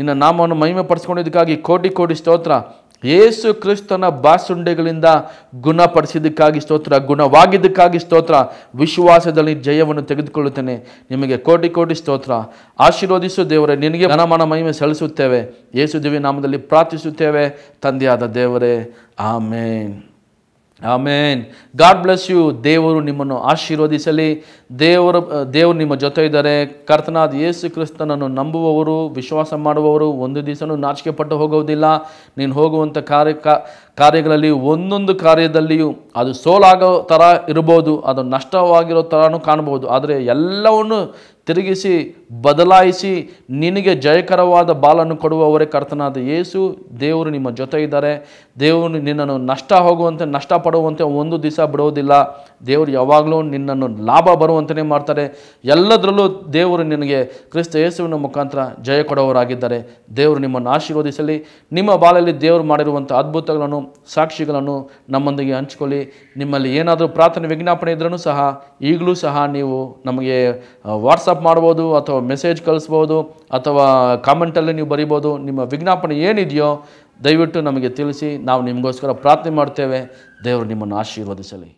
S1: ನಿನ್ನ ನಾಮವನ್ನು ಮಹಿಮೆ ಪಡಿಸ್ಕೊಂಡಿದ್ದಕ್ಕಾಗಿ ಕೋಟಿ ಕೋಟಿ ಸ್ತೋತ್ರ ಯೇಸು ಕ್ರಿಸ್ತನ ಬಾಸುಂಡೆಗಳಿಂದ ಗುಣಪಡಿಸಿದ್ದಕ್ಕಾಗಿ ಸ್ತೋತ್ರ ಗುಣವಾಗಿದ್ದಕ್ಕಾಗಿ ಸ್ತೋತ್ರ ವಿಶ್ವಾಸದಲ್ಲಿ ಜಯವನ್ನು ತೆಗೆದುಕೊಳ್ಳುತ್ತೇನೆ ನಿಮಗೆ ಕೋಟಿ ಕೋಟಿ ಸ್ತೋತ್ರ ಆಶೀರ್ವದಿಸು ದೇವರೇ ನಿನಗೆ ಮನಮನ ಮಹಿಮೆ ಸಲ್ಲಿಸುತ್ತೇವೆ ಯೇಸು ದೇವಿ ನಾಮದಲ್ಲಿ ಪ್ರಾರ್ಥಿಸುತ್ತೇವೆ ತಂದೆಯಾದ ದೇವರೇ amen amen God bless you ದೇವರು ನಿಮ್ಮನ್ನು ಆಶೀರ್ವದಿಸಲಿ ದೇವರು ದೇವರು ನಿಮ್ಮ ಜೊತೆ ಇದ್ದಾರೆ ಕರ್ತನಾದ ಯೇಸು ಕ್ರಿಸ್ತನನ್ನು ನಂಬುವವರು ವಿಶ್ವಾಸ ಮಾಡುವವರು ಒಂದು ದಿವಸನೂ ನಾಚಿಕೆ ಪಟ್ಟು ಹೋಗೋದಿಲ್ಲ ನೀನು ಹೋಗುವಂಥ ಕಾರ್ಯ ಕಾರ್ಯಗಳಲ್ಲಿ ಒಂದೊಂದು ಕಾರ್ಯದಲ್ಲಿಯೂ ಅದು ಸೋಲಾಗೋ ಥರ ಇರ್ಬೋದು ಅದು ನಷ್ಟವಾಗಿರೋ ಥರನೂ ಕಾಣ್ಬೋದು ಆದರೆ ಎಲ್ಲವನ್ನು ತಿರುಗಿಸಿ ಬದಲಾಯಿಸಿ ನಿನಗೆ ಜಯಕರವಾದ ಬಾಲನ್ನು ಕೊಡುವವರೇ ಕರ್ತನಾದ ಯೇಸು ದೇವರು ನಿಮ್ಮ ಜೊತೆ ಇದ್ದಾರೆ ದೇವರು ನಿನ್ನನ್ನು ನಷ್ಟ ಹೋಗುವಂತೆ ನಷ್ಟ ಪಡುವಂತೆ ಒಂದು ದಿವಸ ಬಿಡೋದಿಲ್ಲ ದೇವರು ಯಾವಾಗಲೂ ನಿನ್ನನ್ನು ಲಾಭ ಬರುವಂತೆಯೇ ಮಾಡ್ತಾರೆ ಎಲ್ಲದರಲ್ಲೂ ದೇವರು ನಿನಗೆ ಕ್ರಿಸ್ತ ಯೇಸುವಿನ ಮುಖಾಂತರ ಜಯ ಕೊಡುವವರಾಗಿದ್ದಾರೆ ದೇವರು ನಿಮ್ಮನ್ನು ಆಶೀರ್ವದಿಸಲಿ ನಿಮ್ಮ ಬಾಲಲ್ಲಿ ದೇವರು ಮಾಡಿರುವಂಥ ಅದ್ಭುತಗಳನ್ನು ಸಾಕ್ಷಿಗಳನ್ನು ನಮ್ಮೊಂದಿಗೆ ಹಂಚಿಕೊಳ್ಳಿ ನಿಮ್ಮಲ್ಲಿ ಏನಾದರೂ ಪ್ರಾರ್ಥನೆ ವಿಜ್ಞಾಪನೆ ಇದ್ರೂ ಸಹ ಈಗಲೂ ಸಹ ನೀವು ನಮಗೆ ವಾಟ್ಸಪ್ ಮಾಡ್ಬೋದು ಅಥವಾ ಮೆಸೇಜ್ ಕಳಿಸ್ಬೋದು ಅಥವಾ ಕಾಮೆಂಟಲ್ಲಿ ನೀವು ಬರಿಬೋದು ನಿಮ್ಮ ವಿಜ್ಞಾಪನೆ ಏನಿದೆಯೋ ದಯವಿಟ್ಟು ನಮಗೆ ತಿಳಿಸಿ ನಾವು ನಿಮಗೋಸ್ಕರ ಪ್ರಾರ್ಥನೆ ಮಾಡ್ತೇವೆ ದೇವರು ನಿಮ್ಮನ್ನು ಆಶೀರ್ವದಿಸಲಿ